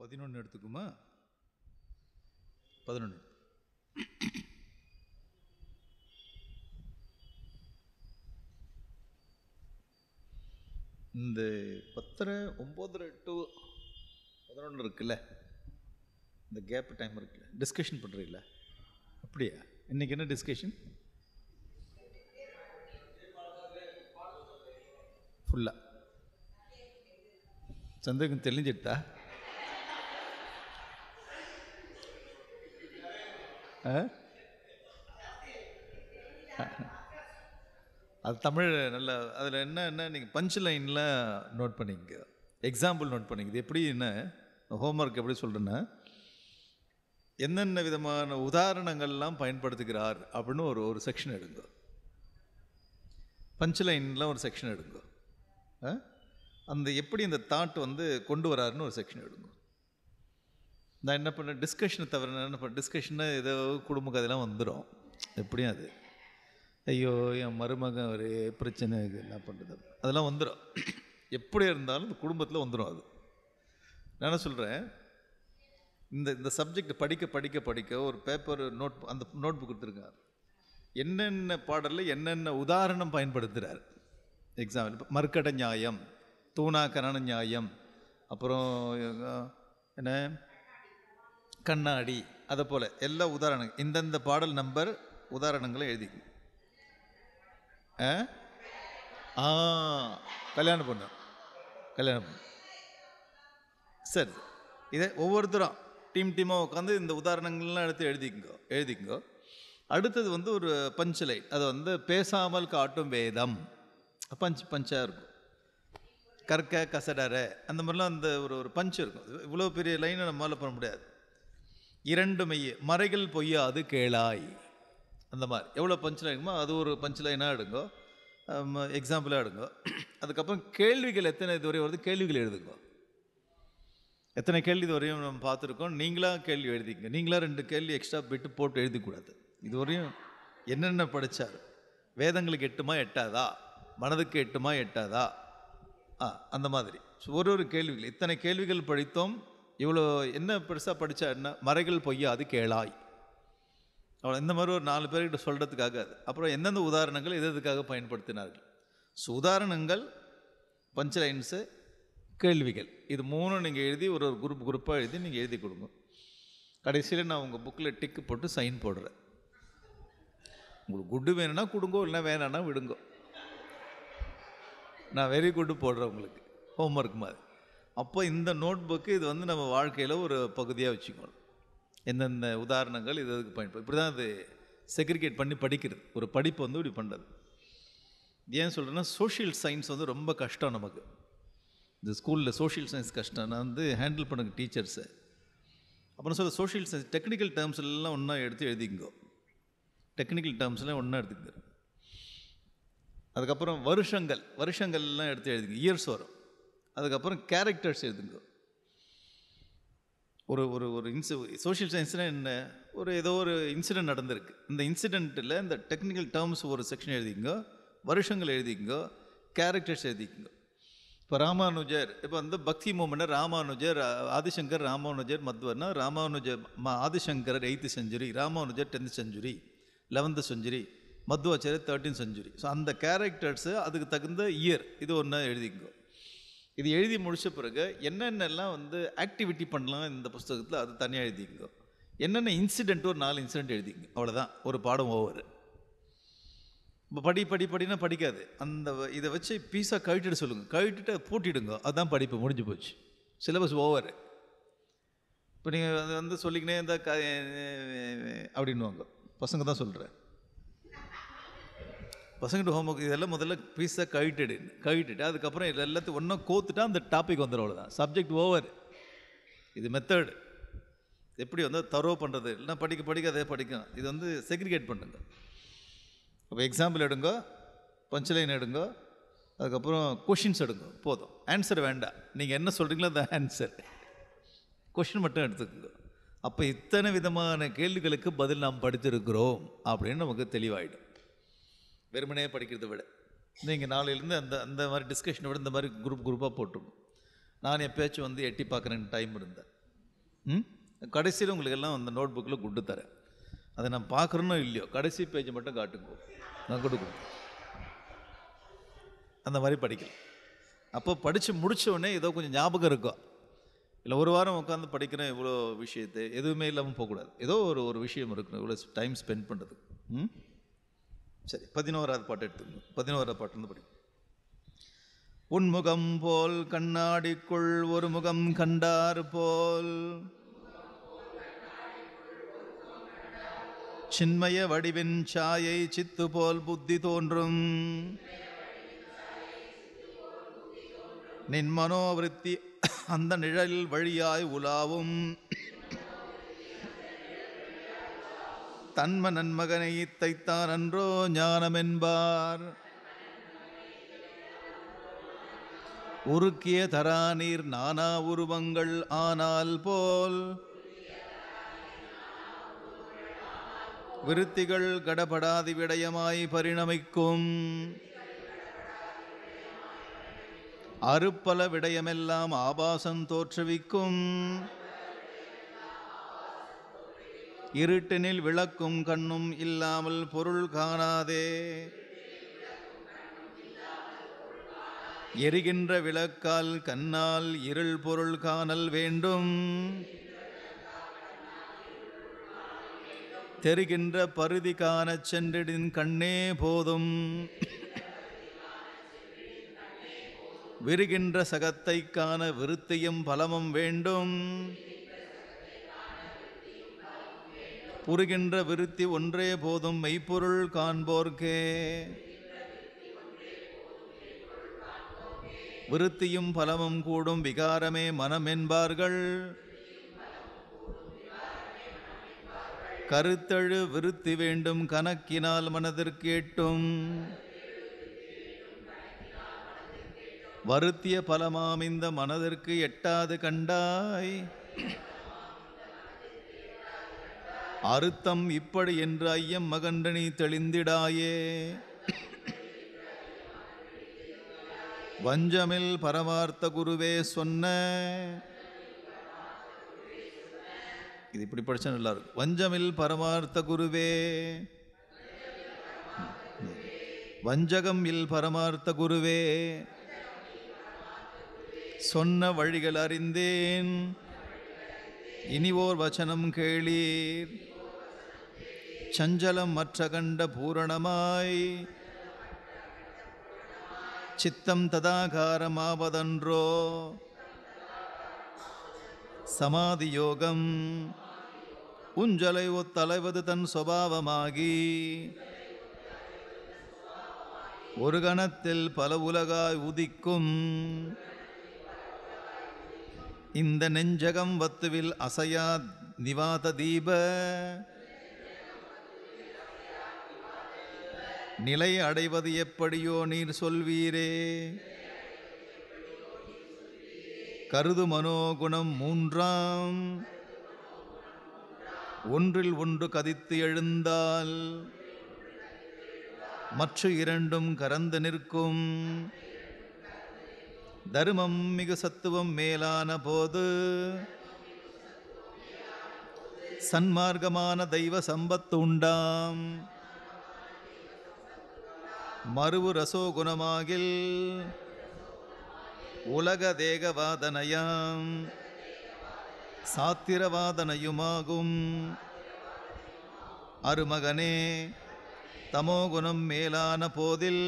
பதினொன்று எடுத்துக்குமா பதினொன்று இந்த பத்தரை ஒம்பதரை டு பதினொன்று இருக்குல்ல இந்த கேப் டைம் இருக்குல்ல டிஸ்கஷன் பண்ணுறீங்களா அப்படியா இன்றைக்கி என்ன டிஸ்கஷன் ஃபுல்லாக சந்தேகம் தெளிஞ்சிட்டா அது தமிழ் நல்ல அதில் என்ன என்ன நீங்கள் பஞ்ச் லைனில் நோட் பண்ணிக்கங்க எக்ஸாம்பிள் நோட் பண்ணிக்க இது என்ன ஹோம்ஒர்க் எப்படி சொல்கிறேன்னா என்னென்ன விதமான உதாரணங்கள்லாம் பயன்படுத்துகிறார் அப்படின்னு ஒரு ஒரு செக்ஷன் எடுங்க பஞ்ச் லைனில் ஒரு செக்ஷன் எடுங்க அந்த எப்படி இந்த தாட் வந்து கொண்டு வராருன்னு ஒரு செக்ஷன் எடுங்க நான் என்ன பண்ண டிஸ்கஷனை தவிர நான் என்ன பண்ண டிஸ்கஷன்னு ஏதோ குடும்ப கதையெல்லாம் வந்துடும் எப்படியும் அது ஐயோ என் மருமகன் ஒரு பிரச்சனை என்ன பண்ணுறது அதெல்லாம் வந்துடும் எப்படி இருந்தாலும் இந்த குடும்பத்தில் வந்துடும் அது நான் என்ன சொல்கிறேன் இந்த இந்த சப்ஜெக்ட் படிக்க படிக்க படிக்க ஒரு பேப்பர் நோட் அந்த நோட் புக் கொடுத்துருக்கார் என்னென்ன பாடலில் என்னென்ன உதாரணம் பயன்படுத்துகிறார் எக்ஸாம்பிள் இப்போ மர்க்கட நியாயம் தூணாக்கரான நியாயம் அப்புறம் என்ன கண்ணாடி அதை போல் எல்லா உதாரணங்கள் இந்தந்த பாடல் நம்பர் உதாரணங்களை எழுதி ஆ கல்யாணம் பண்ண கல்யாணம் பண்ண சரி இதை ஒவ்வொருத்தரும் டீம் டீமாக உட்காந்து இந்த உதாரணங்கள்லாம் எடுத்து எழுதிக்கோ எழுதிக்கோ அடுத்தது வந்து ஒரு பஞ்ச் லைன் அது வந்து பேசாமல் காட்டும் வேதம் பஞ்ச் பஞ்சாக இருக்கும் கற்க கசடரை அந்த மாதிரிலாம் அந்த ஒரு ஒரு பஞ்ச் இருக்கும் இவ்வளோ பெரிய லைனை நம்மளால் பண்ண முடியாது இரண்டுமைய மறைகள் பொய்யாது கேளாய் அந்த மாதிரி எவ்வளோ பஞ்ச் லைனுமோ அது ஒரு பஞ்ச் லைனாக எடுங்கோ எக்ஸாம்பிளாக எடுங்கோ அதுக்கப்புறம் கேள்விகள் எத்தனை இது வரையும் வருது கேள்விகள் எழுதுங்க எத்தனை கேள்வி இது வரையும் நம்ம பார்த்துருக்கோம் நீங்களாக கேள்வி எழுதிக்கங்க நீங்களாக ரெண்டு கேள்வி எக்ஸ்ட்ரா போயிட்டு போட்டு எழுதிக்கூடாது இது வரையும் என்னென்ன படித்தார் வேதங்களுக்கு எட்டுமா எட்டாதா மனதுக்கு எட்டுமா எட்டாதா ஆ அந்த மாதிரி ஒரு ஒரு கேள்விகள் இத்தனை கேள்விகள் படித்தோம் இவ்வளோ என்ன பெருசாக படித்தா என்ன மறைகள் பொய்யா அது கேளாய் அவ்வளோ இந்த மாதிரி ஒரு நாலு பேர்கிட்ட சொல்கிறதுக்காக அப்புறம் எந்தெந்த உதாரணங்கள் எது எதுக்காக பயன்படுத்தினார்கள் ஸோ உதாரணங்கள் லைன்ஸு கேள்விகள் இது மூணும் நீங்கள் எழுதி ஒரு ஒரு குரூப் குரூப்பாக எழுதி நீங்கள் எழுதி கொடுங்க கடைசியில் நான் உங்கள் புக்கில் டிக்கு போட்டு சைன் போடுறேன் உங்களுக்கு குட்டு வேணும்னா கொடுங்கோ இல்லைனா வேணான்னா விடுங்கோ நான் வெரி குட்டு போடுறேன் உங்களுக்கு ஹோம்ஒர்க் மாதிரி அப்போ இந்த நோட் புக்கு இது வந்து நம்ம வாழ்க்கையில் ஒரு பகுதியாக வச்சுக்கணும் எந்தெந்த உதாரணங்கள் இது இதுக்கு பயன்படும் இப்படி தான் அது செக்ரிகேட் பண்ணி படிக்கிறது ஒரு படிப்பு வந்து இப்படி பண்ணுறது ஏன் சொல்கிறேன்னா சோஷியல் சயின்ஸ் வந்து ரொம்ப கஷ்டம் நமக்கு இந்த ஸ்கூலில் சோஷியல் சயின்ஸ் கஷ்டம் நான் வந்து ஹேண்டில் பண்ணுங்க டீச்சர்ஸை அப்புறம் சொல்ல சோஷியல் சயின்ஸ் டெக்னிக்கல் டேர்ம்ஸ்லாம் ஒன்றா எடுத்து எழுதிங்கோ டெக்னிக்கல் டேர்ம்ஸ்லாம் ஒன்றா எடுத்துக்கிட்டு அதுக்கப்புறம் வருஷங்கள் வருஷங்கள்லாம் எடுத்து எழுதிங்க இயர்ஸ் வரும் அதுக்கப்புறம் கேரக்டர்ஸ் எழுதுங்க ஒரு ஒரு ஒரு இன்சி சோஷியல் சயின்ஸ்னால் என்ன ஒரு ஏதோ ஒரு இன்சிடெண்ட் நடந்திருக்கு இந்த இன்சிடெண்ட்டில் இந்த டெக்னிக்கல் டேர்ம்ஸ் ஒரு செக்ஷன் எழுதிங்கோ வருஷங்கள் எழுதிக்கோ கேரக்டர்ஸ் எழுதிக்கோ இப்போ ராமானுஜர் இப்போ வந்து பக்தி மூமெண்ட்னா ராமானுஜர் ஆதிசங்கர் ராமானுஜர் மத்வர்னா ராமானுஜர் மா Adishankar eighth century Ramanujar tenth century eleventh century Madhvacharyar thirteenth century so அந்த கேரக்டர்ஸு அதுக்கு தகுந்த இயர் இது ஒன்று எழுதிக்கோ இது எழுதி முடித்த பிறகு என்னென்னலாம் வந்து ஆக்டிவிட்டி பண்ணலாம் இந்த புஸ்தகத்தில் அது தனியாக எழுதிக்கோ என்னென்ன இன்சிடென்ட்டு ஒரு நாலு இன்சிடெண்ட் எழுதிங்க அவ்வளோதான் ஒரு பாடம் ஓவர் இப்போ படி படி படினா படிக்காது அந்த இதை வச்சு பீஸாக கழட்டிட்டு சொல்லுங்கள் கழட்டிட்டு பூட்டிடுங்க அதுதான் படிப்பு முடிஞ்சு போச்சு சிலபஸ் ஓவர் இப்போ நீங்கள் வந்து சொல்லிக்கினே இருந்தால் க அப்படின்வாங்க பசங்க தான் சொல்கிறேன் பசங்கிட்ட ஹோம் ஒர்க் இதெல்லாம் முதல்ல பீஸாக கழிட்டுடு கழிட்டுட்டு அதுக்கப்புறம் இது எல்லாத்தையும் ஒன்றும் கோத்துட்டா அந்த டாபிக் வந்துடும் அவ்வளோதான் சப்ஜெக்ட் ஓவர் இது மெத்தடு எப்படி வந்து தரோ பண்ணுறது இல்லைனா படிக்க படிக்க அதே படிக்கும் இது வந்து செக்ரிகேட் பண்ணுங்க இப்போ எக்ஸாம்பிள் எடுங்க பஞ்சலைன் எடுங்க அதுக்கப்புறம் கொஷின்ஸ் எடுங்க போதும் ஆன்சர் வேண்டாம் நீங்கள் என்ன சொல்கிறீங்களோ அந்த ஆன்சர் கொஷின் மட்டும் எடுத்துக்கோங்க அப்போ இத்தனை விதமான கேள்விகளுக்கு பதில் நாம் படித்திருக்கிறோம் அப்படின்னு நமக்கு தெளிவாயிடும் வெறுமனே படிக்கிறத விட நீங்கள் நாளையிலேருந்து அந்த அந்த மாதிரி டிஸ்கஷனை விட இந்த மாதிரி குரூப் குரூப்பாக போட்டுருக்கோம் நான் எப்பயாச்சும் வந்து எட்டி பார்க்குறேன்னு டைம் இருந்தேன் ம் கடைசியில் உங்களுக்கு எல்லாம் அந்த நோட் புக்கில் கொண்டு தரேன் அதை நான் பார்க்குறேனோ இல்லையோ கடைசி பேஜை மட்டும் காட்டுக்கோ நான் கொடுக்கணும் அந்த மாதிரி படிக்கலாம் அப்போ படித்து முடித்தோடனே ஏதோ கொஞ்சம் ஞாபகம் இருக்கும் இல்லை ஒரு வாரம் உட்காந்து படிக்கிறேன் இவ்வளோ விஷயத்தை எதுவுமே இல்லாமல் போகக்கூடாது ஏதோ ஒரு ஒரு விஷயம் இருக்கணும் இவ்வளோ டைம் ஸ்பெண்ட் பண்ணுறதுக்கு ம் சரி பதினோராவது பாட்டு எடுத்து பதினோராவது பாட்டு வந்து படிக்கும் உன்முகம் போல் கண்ணாடிக்குள் ஒரு முகம் கண்டார் போல் சின்மய வடிவின் சாயை சித்து போல் புத்தி தோன்றும் நின் மனோவிருத்தி அந்த நிழலில் வழியாய் உலாவும் தன்ம நன்மகனை இத்தைத்தான் அன்றோ ஞானமென்பார் உருக்கிய தராநீர் நானா உருவங்கள் ஆனால் போல் விருத்திகள் கடபடாதி விடயமாய் பரிணமிக்கும் அருப்பல விடயமெல்லாம் ஆபாசம் தோற்றுவிக்கும் இருட்டினில் விளக்கும் கண்ணும் இல்லாமல் பொருள் காணாதே எரிகின்ற விளக்கால் கண்ணால் இருள் பொருள் காணல் வேண்டும் தெரிகின்ற பருதி காணச் சென்றிடின் கண்ணே போதும் விரிகின்ற சகத்தை காண விருத்தியும் பலமும் வேண்டும் உருகின்ற விருத்தி ஒன்றே போதும் மெய்ப்பொருள் காண்போர்க்கே விருத்தியும் பலமும் கூடும் விகாரமே மனம் என்பார்கள் கருத்தழு விருத்தி வேண்டும் கணக்கினால் மனதிற்கேட்டும் வருத்திய பலமாம் இந்த மனதிற்கு எட்டாது கண்டாய் அறுத்தம் இப்படி என்று ஐயம் மகண்டனி தெளிந்திடாயே வஞ்சமில் பரவார்த்த குருவே சொன்ன இது இப்படி படிச்ச நல்லா இருக்கும் வஞ்சமில் பரமார்த்த குருவே வஞ்சகம் இல் பரமார்த்த குருவே சொன்ன வழிகள் அறிந்தேன் இனி ஓர் வச்சனம் கேளீர் சஞ்சலம் மற்ற கண்ட பூரணமாய் சித்தம் ததாகாரமாவதன்றோ சமாதி யோகம் உஞ்சலை ஒத்தலைவது தன் சுவாவமாகி ஒரு கணத்தில் பல உலகாய் உதிக்கும் இந்த நெஞ்சகம் வத்துவில் அசையா நிவாத தீப நிலை அடைவது எப்படியோ நீர் சொல்வீரே கருது மனோகுணம் மூன்றாம் ஒன்றில் ஒன்று கதித்து எழுந்தால் மற்ற இரண்டும் கரந்து நிற்கும் தர்மம் மிகு சத்துவம் மேலான போது சன்மார்க்கமான தெய்வ சம்பத்து உண்டாம் மறுவு ரசோகுணமாகில் உலக தேகவாதனையாம் சாத்திரவாதனையுமாகும் அருமகனே தமோகுணம் மேலான போதில்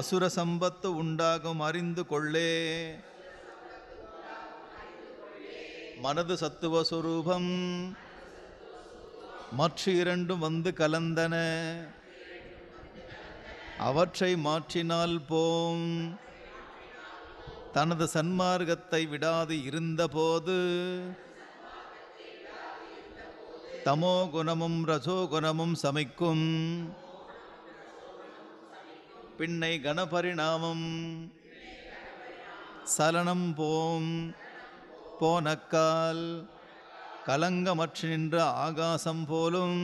அசுர சம்பத்து உண்டாகும் அறிந்து கொள்ளே மனது சத்துவ சுரூபம் மற்ற இரண்டும் வந்து கலந்தன அவற்றை மாற்றினால் போம் தனது சன்மார்க்கத்தை விடாது இருந்தபோது தமோ குணமும் ரசோ குணமும் சமைக்கும் பின்னை கணபரிணாமம் சலனம் போம் போனக்கால் கலங்கமற்று நின்ற ஆகாசம் போலும்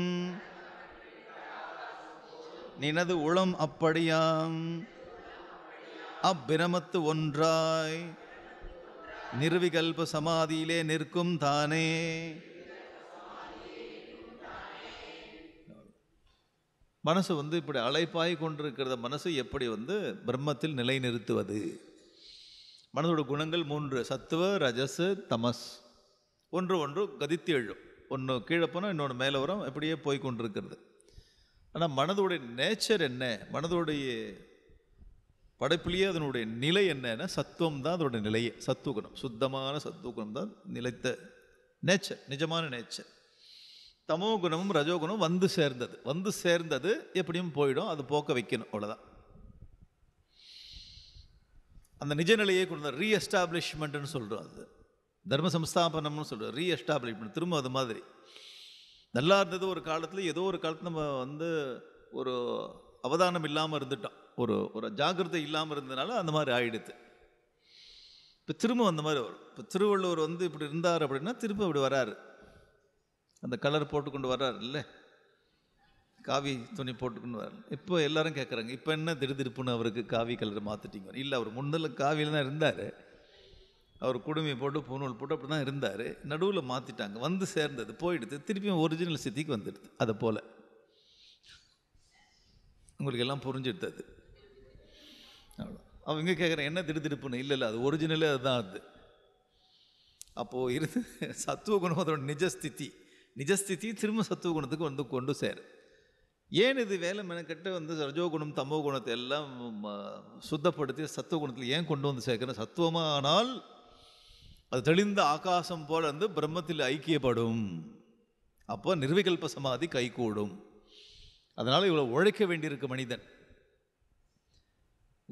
நினது உளம் அப்படியாம் அப்பிரமத்து ஒன்றாய் நிறுவிகல்ப சமாதியிலே நிற்கும் தானே மனசு வந்து இப்படி அலைப்பாய் கொண்டிருக்கிறத மனசு எப்படி வந்து பிரம்மத்தில் நிலை நிறுத்துவது மனதோட குணங்கள் மூன்று சத்துவ ரஜஸ் தமஸ் ஒன்று ஒன்று கதித்து எழும் ஒன்று கீழே போனால் இன்னொன்று மேலே வரும் எப்படியே போய் கொண்டிருக்கிறது ஆனால் மனதோடைய நேச்சர் என்ன மனதோடைய படைப்புலேயே அதனுடைய நிலை என்னன்னா சத்துவம் தான் அதனுடைய நிலையே சத்துவகுணம் சுத்தமான சத்துவகுணம் தான் நிலைத்த நேச்சர் நிஜமான நேச்சர் தமோ குணமும் ரஜோகுணமும் வந்து சேர்ந்தது வந்து சேர்ந்தது எப்படியும் போயிடும் அது போக்க வைக்கணும் அவ்வளோதான் அந்த நிஜ நிலையை கொண்டு ரீஎஸ்டாப்ளிஷ்மெண்ட்னு சொல்கிறோம் அது தர்ம சம்ஸ்தாபனம்னு சொல்கிறோம் ரீஎஸ்டாப்ளிஷ்மெண்ட் திரும்ப அது மாதிரி நல்லா இருந்தது ஒரு காலத்தில் ஏதோ ஒரு காலத்தில் நம்ம வந்து ஒரு அவதானம் இல்லாமல் இருந்துட்டோம் ஒரு ஒரு ஜாகிரதை இல்லாமல் இருந்ததுனால அந்த மாதிரி ஆயிடுது இப்போ திரும்ப அந்த மாதிரி வரும் இப்போ திருவள்ளுவர் வந்து இப்படி இருந்தார் அப்படின்னா திரும்ப இப்படி வராரு அந்த கலர் போட்டுக்கொண்டு வர்றாரு இல்லை காவி துணி போட்டுக்கொண்டு வர்றாரு இப்போ எல்லாரும் கேட்குறாங்க இப்போ என்ன திருப்புன்னு அவருக்கு காவி கலர் மாற்றிட்டீங்க இல்லை அவர் முன்னெல்லாம் காவியில் தான் இருந்தார் அவர் குடுமை போட்டு பூநூல் போட்டு அப்படி தான் இருந்தார் நடுவில் மாற்றிட்டாங்க வந்து சேர்ந்தது போயிடுது திருப்பியும் ஒரிஜினல் சித்திக்கு வந்துடுது அதை போல் உங்களுக்கு எல்லாம் புரிஞ்சுடுது அது அவங்க கேட்குறேன் என்ன திடுதிடுப்புன்னு இல்லை இல்லை அது ஒரிஜினலே அதுதான் அது அப்போது இருந்து சத்துவ குணம் அதோட நிஜஸ்திதி நிஜஸ்திதி திரும்ப சத்துவ குணத்துக்கு வந்து கொண்டு சேர் ஏன் இது வேலை மெனக்கட்டு வந்து ரஜோகுணம் தமோ குணத்தை எல்லாம் சுத்தப்படுத்தி சத்துவ குணத்தில் ஏன் கொண்டு வந்து சேர்க்குறேன் சத்துவமானால் அது தெளிந்த ஆகாசம் போல் வந்து பிரம்மத்தில் ஐக்கியப்படும் அப்போ நிர்விகல்ப சமாதி கைகூடும் அதனால் இவ்வளோ உழைக்க வேண்டியிருக்கு மனிதன்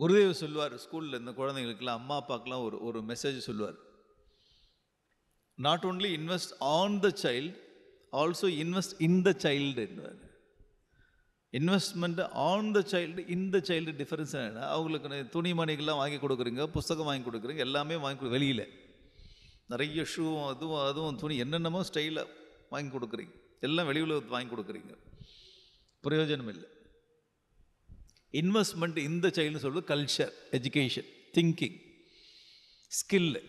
குருதேவ் சொல்லுவார் ஸ்கூலில் இந்த குழந்தைங்களுக்கெல்லாம் அம்மா அப்பாக்கெலாம் ஒரு ஒரு மெசேஜ் சொல்லுவார் not only invest on the child also invest in the child என்பார் investment on the child in the child difference என்னென்னா அவங்களுக்கு மணிகள்லாம் வாங்கி கொடுக்குறீங்க புஸ்தகம் வாங்கி கொடுக்குறீங்க எல்லாமே வாங்கி கொடு வெளியில் நிறைய ஷூவும் அதுவும் அதுவும் துணி என்னென்னமோ ஸ்டைலில் வாங்கி கொடுக்குறீங்க எல்லாம் வெளி உலகத்து வாங்கி கொடுக்குறீங்க பிரயோஜனம் இல்லை இன்வெஸ்ட்மெண்ட் இந்த சைல்டு சொல்கிறது culture education thinking skill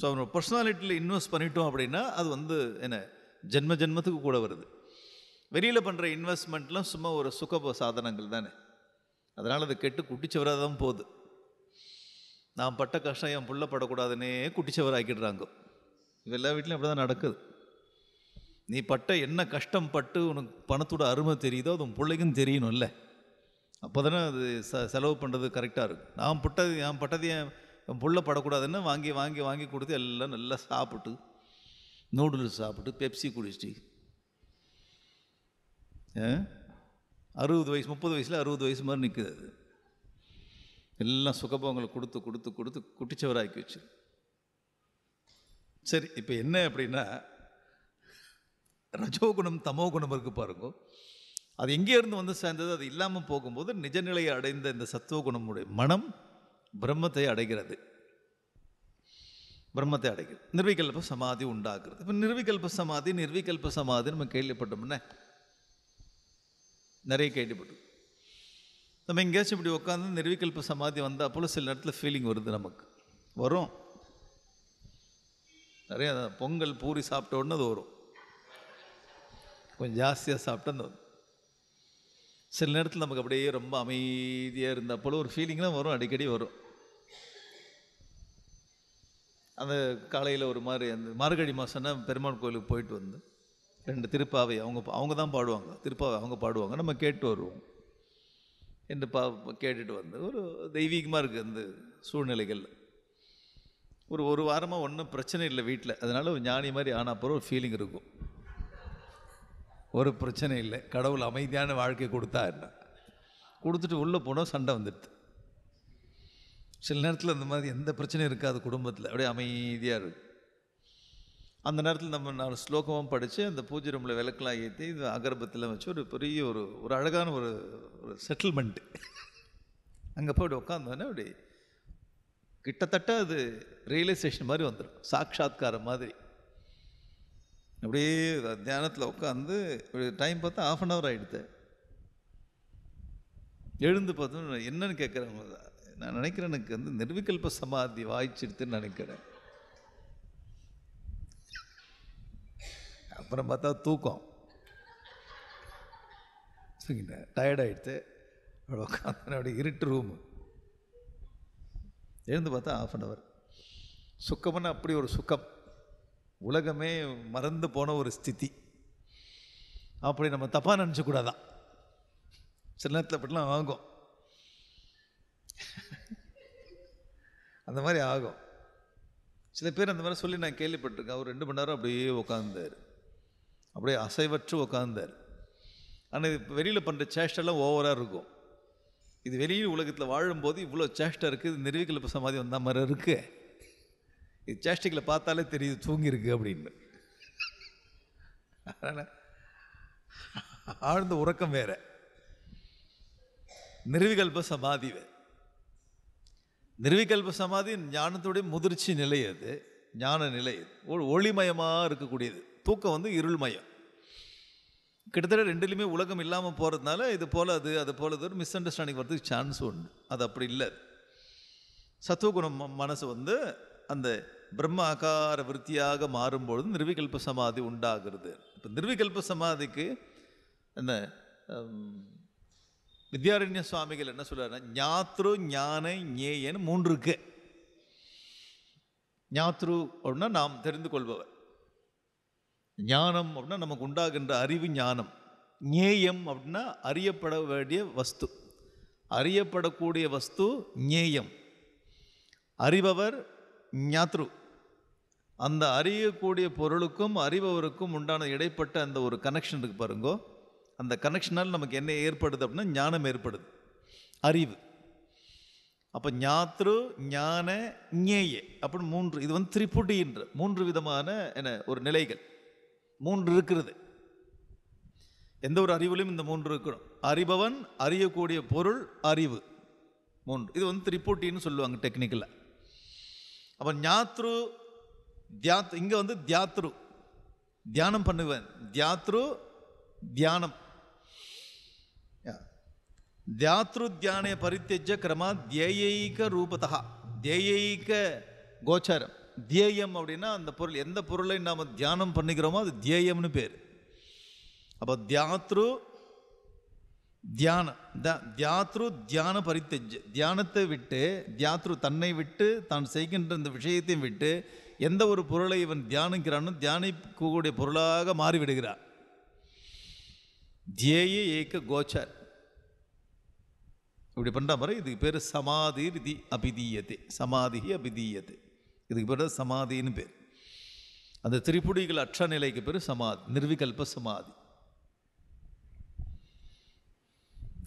so அவனோட பர்சனாலிட்டியில் இன்வெஸ்ட் பண்ணிட்டோம் அப்படின்னா அது வந்து என்ன ஜென்ம ஜென்மத்துக்கு கூட வருது வெளியில் பண்ணுற இன்வெஸ்ட்மெண்ட்லாம் சும்மா ஒரு சுக சாதனங்கள் தானே அதனால் அது கெட்டு குட்டிச்சவராக தான் போகுது நான் பட்ட கஷ்டம் என் புள்ள படக்கூடாதுன்னே குட்டிச்சவர் ஆக்கிடுறாங்க இது எல்லா வீட்லையும் அப்படி தான் நடக்குது நீ பட்ட என்ன கஷ்டம் பட்டு உனக்கு பணத்தோட அருமை தெரியுதோ அது உன் பிள்ளைக்கும் தெரியணும்ல அப்போ தானே அது ச செலவு பண்ணுறது கரெக்டாக இருக்கும் நான் பட்டது என் பட்டது என் புள்ள படக்கூடாதுன்னு வாங்கி வாங்கி வாங்கி கொடுத்து எல்லாம் நல்லா சாப்பிட்டு நூடுல்ஸ் சாப்பிட்டு பெப்சி குடிச்சிட்டு அறுபது வயசு முப்பது வயசில் அறுபது வயசு மாதிரி நிற்குது அது எல்லாம் சுகபோகங்களை கொடுத்து கொடுத்து கொடுத்து குட்டிச்சவராக்கி வச்சு சரி இப்போ என்ன அப்படின்னா ரஜோகுணம் தமோகுணம் இருக்குது பாருங்க அது எங்கேருந்து வந்து சேர்ந்தது அது இல்லாமல் போகும்போது நிஜநிலையை அடைந்த இந்த சத்துவகுணமுடைய மனம் பிரம்மத்தை அடைகிறது பிரம்மத்தை அடைகிறது நிர்விகல்ப சமாதி உண்டாக்குறது இப்போ நிர்விகல்ப சமாதி நிர்விகல்ப சமாதி நம்ம கேள்விப்பட்டோம்னா நிறைய கேள்விப்பட்டோம் நம்ம எங்கேயாச்சும் இப்படி உட்காந்து நிர்விகல்ப சமாதி வந்தால் போல் சில நேரத்தில் ஃபீலிங் வருது நமக்கு வரும் நிறைய பொங்கல் பூரி சாப்பிட்ட உடனே அது வரும் கொஞ்சம் ஜாஸ்தியாக சாப்பிட்டா அந்த சில நேரத்தில் நமக்கு அப்படியே ரொம்ப அமைதியாக இருந்தால் போல் ஒரு ஃபீலிங்லாம் வரும் அடிக்கடி வரும் அந்த காலையில் ஒரு மாதிரி அந்த மார்கழி மாதம்னா பெருமாள் கோயிலுக்கு போயிட்டு வந்து ரெண்டு திருப்பாவை அவங்க அவங்க தான் பாடுவாங்க திருப்பாவை அவங்க பாடுவாங்க நம்ம கேட்டு வருவோம் என்று பா கேட்டுட்டு வந்து ஒரு தெய்வீகமாக இருக்குது அந்த சூழ்நிலைகளில் ஒரு ஒரு வாரமாக ஒன்றும் பிரச்சனை இல்லை வீட்டில் அதனால் ஒரு ஞானி மாதிரி ஆனால் அப்புறம் ஒரு ஃபீலிங் இருக்கும் ஒரு பிரச்சனை இல்லை கடவுள் அமைதியான வாழ்க்கை கொடுத்தா என்ன கொடுத்துட்டு உள்ளே போனால் சண்டை வந்துடுது சில நேரத்தில் அந்த மாதிரி எந்த பிரச்சனையும் இருக்காது குடும்பத்தில் அப்படியே அமைதியாக இருக்கும் அந்த நேரத்தில் நம்ம நான் ஸ்லோகமும் படித்து அந்த பூஜை ரூமில் விளக்கெலாம் ஏற்றி இது அகர்பத்தில் வச்சு ஒரு பெரிய ஒரு ஒரு அழகான ஒரு ஒரு செட்டில்மெண்ட்டு அங்கே அப்படி உட்காந்தோன்னே அப்படி கிட்டத்தட்ட அது ரியலைசேஷன் மாதிரி வந்துடும் சாட்சாத்காரம் மாதிரி அப்படியே தியானத்தில் உட்காந்து டைம் பார்த்தா ஆஃப் அன் ஹவர் ஆகிடுது எழுந்து பார்த்தோம் என்னன்னு கேட்குறவங்க நான் நினைக்கிறேன் எனக்கு வந்து நிர்விகல்ப சமாதி வாய்ச்சிடுத்துன்னு நினைக்கிறேன் அப்புறம் பார்த்தா தூக்கம் தூங்கிட்டேன் டயர்டாயிடுத்து அப்படி உட்காந்து இருட்டு ரூமு எழுந்து பார்த்தா ஆஃப் அன் அவர் சுக்கம்னு அப்படி ஒரு சுக்கம் உலகமே மறந்து போன ஒரு ஸ்திதி அப்படி நம்ம தப்பாக நினச்சக்கூடாதான் சில நேரத்தில் அப்படிலாம் ஆகும் அந்த மாதிரி ஆகும் சில பேர் அந்த மாதிரி சொல்லி நான் கேள்விப்பட்டிருக்கேன் அவர் ரெண்டு மணி நேரம் அப்படியே உட்காந்தார் அப்படியே அசைவற்று உட்காந்தார் ஆனால் இது வெளியில் பண்ணுற சேஷ்டெல்லாம் ஓவராக இருக்கும் இது வெளியில் உலகத்தில் வாழும்போது இவ்வளோ சேஷ்டை இருக்குது நிர்விகல்ப சமாதி வந்த மாதிரி இருக்குது இது சேஷ்டிகளை பார்த்தாலே தெரியுது தூங்கியிருக்கு அப்படின்னு ஆழ்ந்த உறக்கம் வேற நிறுவிகல்ப சமாதி நிறுவிகல்ப சமாதி ஞானத்துடைய முதிர்ச்சி நிலை அது ஞான நிலை ஒளிமயமாக இருக்கக்கூடியது தூக்கம் வந்து இருள்மயம் கிட்டத்தட்ட ரெண்டுலேயுமே உலகம் இல்லாமல் போகிறதுனால இது போல் அது அது போல் அது ஒரு மிஸ் அண்டர்ஸ்டாண்டிங் வரதுக்கு சான்ஸ் உண்டு அது அப்படி இல்லை சத்துவகுணம் மனசு வந்து அந்த பிரம்ம ஆகார விருத்தியாக மாறும்பொழுது நிர்விகல்ப சமாதி உண்டாகிறது இப்போ நிர்விகல்ப சமாதிக்கு அந்த வித்யாரண்ய சுவாமிகள் என்ன சொல்கிறாருன்னா ஞாத்ரு ஞான ஞேயன் மூன்று இருக்கு ஞாத்ரு அப்படின்னா நாம் தெரிந்து கொள்பவர் ஞானம் அப்படின்னா நமக்கு உண்டாகின்ற அறிவு ஞானம் ஞேயம் அப்படின்னா அறியப்பட வேண்டிய வஸ்து அறியப்படக்கூடிய வஸ்து ஞேயம் அறிபவர் ஞாத்ரு அந்த அறியக்கூடிய பொருளுக்கும் அறிபவருக்கும் உண்டான இடைப்பட்ட அந்த ஒரு கனெக்ஷன் இருக்குது பாருங்கோ அந்த கனெக்ஷனால் நமக்கு என்ன ஏற்படுது அப்படின்னா ஞானம் ஏற்படுது அறிவு அப்போ ஞாத்ரு ஞான ஞேய அப்படின்னு மூன்று இது வந்து திரிபுடின்ற மூன்று விதமான என்ன ஒரு நிலைகள் மூன்று இருக்கிறது எந்த ஒரு அறிவுலையும் இந்த மூன்று இருக்கணும் அறிபவன் அறியக்கூடிய பொருள் அறிவு மூன்று இது வந்து திரிப்பூட்டின்னு சொல்லுவாங்க டெக்னிக்கில் அப்போ ஞாத்ரு தியாத் இங்கே வந்து தியாத்ரு தியானம் பண்ணுவேன் தியாத்ரு தியானம் தியாத்ரு தியானே பரித்தேஜ கிரமா தியைக ரூபதா தியைக கோச்சாரம் தியேயம் அப்படின்னா அந்த பொருள் எந்த பொருளை நாம் தியானம் பண்ணிக்கிறோமோ அது தியேயம்னு பேர் அப்போ தியாத்ரு தியான தியாத்ரு தியான பரித்தஜ் தியானத்தை விட்டு தியாத்ரு தன்னை விட்டு தான் செய்கின்ற இந்த விஷயத்தையும் விட்டு எந்த ஒரு பொருளை இவன் தியானிக்கிறானோ தியானிக்கக்கூடிய பொருளாக மாறிவிடுகிறான் தியேய ஏக கோச்சர் இப்படி பண்ணுற மாதிரி இதுக்கு பேர் சமாதி ரிதி அபிதீயத்தை சமாதி அபிதீயத்தை இதுக்கு பேர் சமாதின்னு பேர் அந்த திரிபுடிகள் அற்ற நிலைக்கு பேர் சமாதி நிர்விகல்ப சமாதி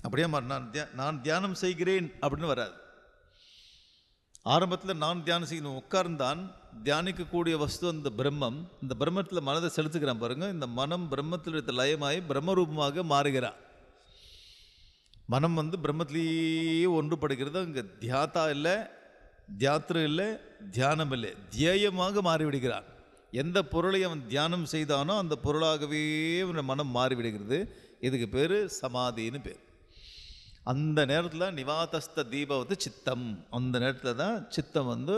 அப்படியே நான் தியா நான் தியானம் செய்கிறேன் அப்படின்னு வராது ஆரம்பத்தில் நான் தியானம் செய்யணும் உட்கார்ந்தான் தியானிக்கக்கூடிய வஸ்து அந்த பிரம்மம் இந்த பிரம்மத்தில் மனதை செலுத்துக்கிறான் பாருங்கள் இந்த மனம் பிரம்மத்தில் எடுத்த லயமாகி பிரம்மரூபமாக மாறுகிறான் மனம் வந்து பிரம்மத்திலேயே ஒன்றுபடுகிறது அங்கே தியாத்தா இல்லை தியாத்திரம் இல்லை தியானம் இல்லை தியேயமாக மாறிவிடுகிறான் எந்த பொருளை அவன் தியானம் செய்தானோ அந்த பொருளாகவே அவன் மனம் மாறிவிடுகிறது இதுக்கு பேர் சமாதின்னு பேர் அந்த நேரத்தில் நிவாதஸ்த வந்து சித்தம் அந்த நேரத்தில் தான் சித்தம் வந்து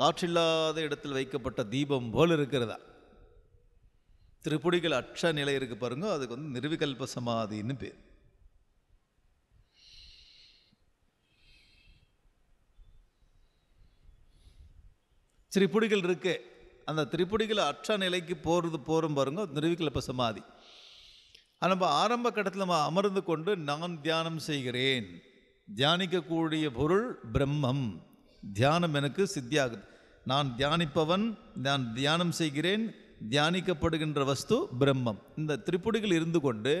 காற்றில்லாத இடத்தில் வைக்கப்பட்ட தீபம் போல் இருக்கிறதா திருப்புடிகள் அற்ற நிலை இருக்குது பாருங்க அதுக்கு வந்து நிறுவிகல்ப சமாதின்னு பேர் திரிபுடிகள் இருக்குது அந்த திரிபுடிகள் அற்ற நிலைக்கு போகிறது போகும் பாருங்க நிறுவிக்கலப்ப சமாதி நம்ம ஆரம்ப கட்டத்தில் நம்ம அமர்ந்து கொண்டு நான் தியானம் செய்கிறேன் தியானிக்கக்கூடிய பொருள் பிரம்மம் தியானம் எனக்கு சித்தியாகுது நான் தியானிப்பவன் நான் தியானம் செய்கிறேன் தியானிக்கப்படுகின்ற வஸ்து பிரம்மம் இந்த திரிப்புடிகள் இருந்து கொண்டு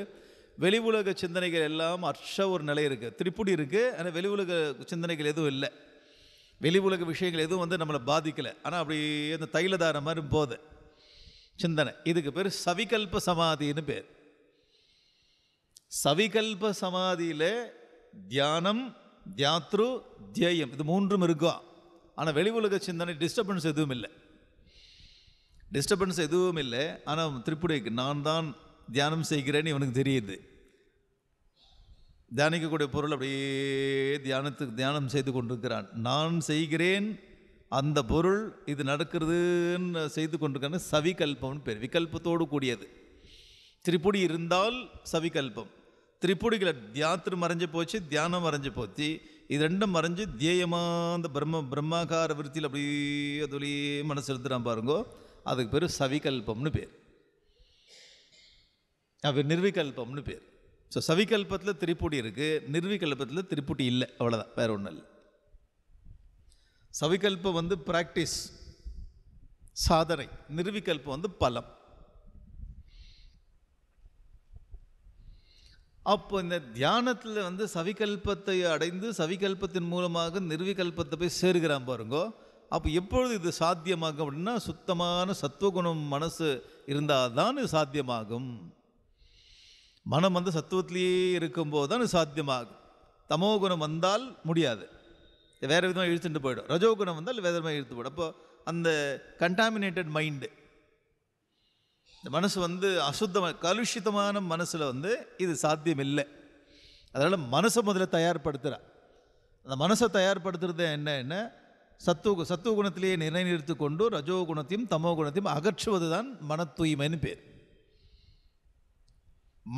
வெளி உலக சிந்தனைகள் எல்லாம் அற்ற ஒரு நிலை இருக்குது திரிப்புடி இருக்குது ஆனால் வெளி உலக சிந்தனைகள் எதுவும் இல்லை வெளி உலக விஷயங்கள் எதுவும் வந்து நம்மளை பாதிக்கலை ஆனால் அப்படி அந்த தைலதார மாதிரி போது சிந்தனை இதுக்கு பேர் சவிகல்ப சமாதின்னு பேர் சவிகல்ப சமாதியில் தியானம் தியாத்ரு தியம் இது மூன்றும் இருக்கும் ஆனால் வெளி உலக சிந்தனை டிஸ்டர்பன்ஸ் எதுவும் இல்லை டிஸ்டர்பன்ஸ் எதுவும் இல்லை ஆனால் திருப்புடைக்கு நான் தான் தியானம் செய்கிறேன்னு இவனுக்கு தெரியுது தியானிக்கக்கூடிய பொருள் அப்படியே தியானத்துக்கு தியானம் செய்து கொண்டிருக்கிறான் நான் செய்கிறேன் அந்த பொருள் இது நடக்கிறதுன்னு செய்து கொண்டிருக்கான சவிகல்பம்னு பேர் விகல்பத்தோடு கூடியது திரிபுடி இருந்தால் சவிகல்பம் திரிபுடிகளை தியாத்திரம் மறைஞ்சு போச்சு தியானம் மறைஞ்சு போச்சு இது ரெண்டும் மறைஞ்சு தியேயமாக அந்த பிரம்ம பிரம்மாகார விருத்தியில் அப்படியே அதுலேயே மனசு எடுத்துகிறான் பாருங்கோ அதுக்கு பேர் சவிகல்பம்னு பேர் அவர் நிர்விகல்பம்னு பேர் ஸோ சவிகல்பத்தில் திருப்பூட்டி இருக்குது நிர்விகல்பத்தில் திருப்பூட்டி இல்லை அவ்வளோதான் வேறு ஒன்றும் இல்லை சவிகல்பம் வந்து ப்ராக்டிஸ் சாதனை நிர்விகல்பம் வந்து பலம் அப்போ இந்த தியானத்தில் வந்து சவிகல்பத்தை அடைந்து சவிகல்பத்தின் மூலமாக நிர்விகல்பத்தை போய் சேர்கிறான் பாருங்கோ அப்போ எப்பொழுது இது சாத்தியமாகும் அப்படின்னா சுத்தமான சத்துவகுணம் மனசு இருந்தால் தான் இது சாத்தியமாகும் மனம் வந்து சத்துவத்திலேயே இருக்கும்போது தான் சாத்தியமாகும் தமோ குணம் வந்தால் முடியாது வேறு விதமாக இழுத்துட்டு போயிடும் குணம் வந்தால் வேறு விதமாக இழுத்து போயிடும் அப்போ அந்த கண்டாமினேட்டட் மைண்டு இந்த மனசு வந்து அசுத்தமாக கலுஷிதமான மனசில் வந்து இது சாத்தியம் இல்லை அதனால் மனசை முதல்ல தயார்படுத்துகிறா அந்த மனசை தயார்படுத்துறது என்ன என்ன சத்துவ சத்துவ குணத்திலேயே நிலைநிறுத்தி கொண்டு ரஜோ குணத்தையும் தமோ குணத்தையும் அகற்றுவது தான் மன தூய்மைன்னு பேர்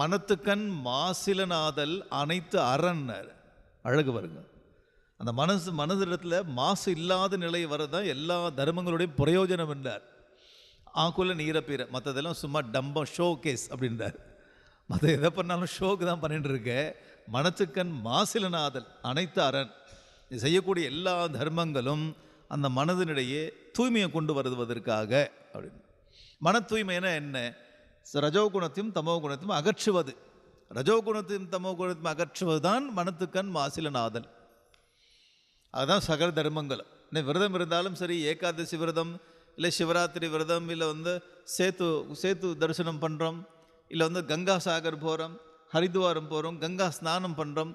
மனத்துக்கண் மாசிலனாதல் அனைத்து அறன்னர் அழகு வருங்க அந்த மனசு இடத்துல மாசு இல்லாத நிலை வரதான் எல்லா தர்மங்களுடைய பிரயோஜனம் என்றார் ஆக்குள்ள நீரப்பீர மற்றதெல்லாம் சும்மா டம்பம் ஷோ கேஸ் அப்படின்றார் மற்ற எதை பண்ணாலும் ஷோக்கு தான் பண்ணிட்டு இருக்க மனத்துக்கண் மாசிலனாதல் அனைத்து அரண் செய்யக்கூடிய எல்லா தர்மங்களும் அந்த மனதினிடையே தூய்மையை கொண்டு வருவதற்காக அப்படின்னு மன தூய்மைனா என்ன ரஜோ குணத்தையும் தமோ குணத்தையும் அகற்றுவது ரஜோ குணத்தையும் தமோ குணத்தையும் அகற்றுவது தான் மனத்துக்கண் மாசிலநாதன் அதுதான் சகல தர்மங்கள் இன்னும் விரதம் இருந்தாலும் சரி ஏகாதசி விரதம் இல்லை சிவராத்திரி விரதம் இல்லை வந்து சேத்து சேத்து தரிசனம் பண்ணுறோம் இல்லை வந்து கங்கா சாகர் போகிறோம் ஹரித்வாரம் போகிறோம் கங்கா ஸ்நானம் பண்ணுறோம்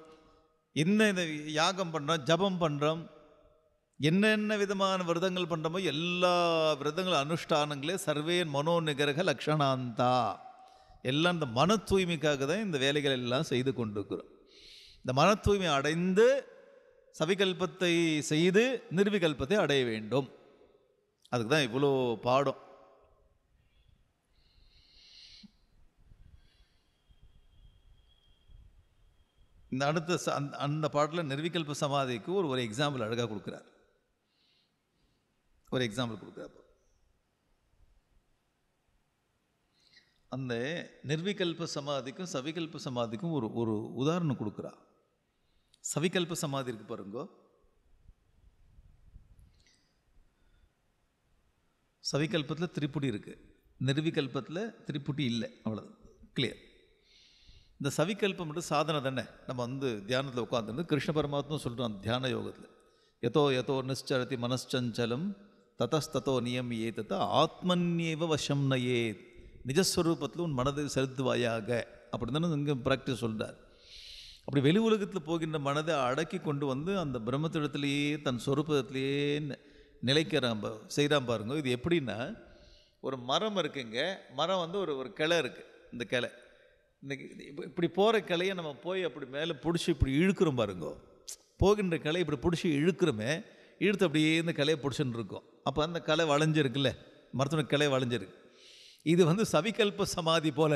என்ன யாகம் பண்ணுறோம் ஜபம் பண்ணுறோம் என்னென்ன விதமான விரதங்கள் பண்ணுறோமோ எல்லா விரதங்கள் அனுஷ்டானங்களே சர்வே மனோ நிகரக லக்ஷணாந்தா எல்லாம் இந்த மன தூய்மைக்காக தான் இந்த வேலைகள் எல்லாம் செய்து கொண்டிருக்கிறோம் இந்த மன தூய்மை அடைந்து சவிகல்பத்தை செய்து நிர்விகல்பத்தை அடைய வேண்டும் அதுக்கு தான் இவ்வளோ பாடம் இந்த அடுத்த அந்த பாட்டில் நிர்விகல்ப சமாதிக்கு ஒரு ஒரு எக்ஸாம்பிள் அழகாக கொடுக்குறார் ஒரு எக்ஸாம்பிள் கொடுக்குறாரு அந்த நிர்விகல்ப சமாதிக்கும் சவிகல்ப சமாதிக்கும் ஒரு ஒரு உதாரணம் கொடுக்குறா சவிகல்ப சமாதி இருக்கு பாருங்கோ சவிகல்பத்தில் திரிப்புடி இருக்கு நிர்விகல்பத்தில் திரிப்புட்டி இல்லை அவ்வளோ கிளியர் இந்த சவிகல்பம் மட்டும் சாதனை தானே நம்ம வந்து தியானத்தில் உட்காந்துருந்து கிருஷ்ண பரமாத்மா சொல்கிறோம் தியான யோகத்தில் எதோ எதோ நிச்சரதி மனச்சஞ்சலம் ததஸ்தோ நியம் ஏத்தத ஆத்மன்யேவ வசம் நயே நிஜஸ்வரூபத்தில் உன் மனதை செலுத்துவாயாக அப்படி தானே இங்கே ப்ராக்டிஸ் சொல்கிறார் அப்படி வெளி உலகத்தில் போகின்ற மனதை அடக்கி கொண்டு வந்து அந்த பிரம்மத்திடத்திலேயே தன் சொரூபத்திலேயே நிலைக்கிறான் செய்கிறான் பாருங்க இது எப்படின்னா ஒரு மரம் இருக்குங்க மரம் வந்து ஒரு ஒரு கிளை இருக்குது இந்த கிளை இப்போ இப்படி போகிற கிளையை நம்ம போய் அப்படி மேலே பிடிச்சி இப்படி இழுக்கிறோம் பாருங்க போகின்ற கிளை இப்படி பிடிச்சி இழுக்கிறோமே இழுத்து அப்படியே இந்த கிளையை பிடிச்சின்னு இருக்கோம் அப்போ அந்த கலை வளைஞ்சிருக்குல்ல மருத்துவ கிளை வளைஞ்சிருக்கு இது வந்து சவிகல்ப சமாதி போல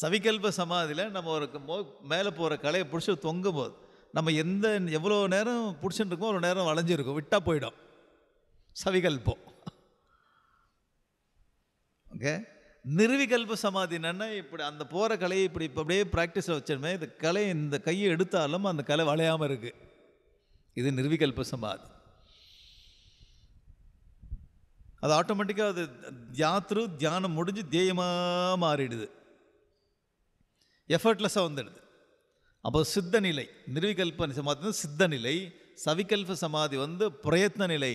சவிகல்ப சமாதியில் நம்ம ஒரு மோ மேலே போகிற கலையை பிடிச்சி தொங்கும் போது நம்ம எந்த எவ்வளோ நேரம் பிடிச்சிட்டு இருக்கோம் நேரம் வளைஞ்சிருக்கும் விட்டால் போயிடும் சவிகல்பம் ஓகே நிறுவிகல்ப சமாதி என்னென்னா இப்படி அந்த போகிற கலையை இப்படி இப்போ அப்படியே ப்ராக்டிஸில் வச்சிருமே இந்த கலை இந்த கையை எடுத்தாலும் அந்த கலை வளையாமல் இருக்குது இது நிறுவிகல்ப சமாதி அது ஆட்டோமேட்டிக்காக அது யாத்திரு தியானம் முடிஞ்சு தேயமாக மாறிடுது எஃபர்ட்லெஸ்ஸாக வந்துடுது அப்போ சித்த நிலை நிர்விகல்ப சமாதி வந்து சித்த நிலை சவிகல்ப சமாதி வந்து பிரயத்ன நிலை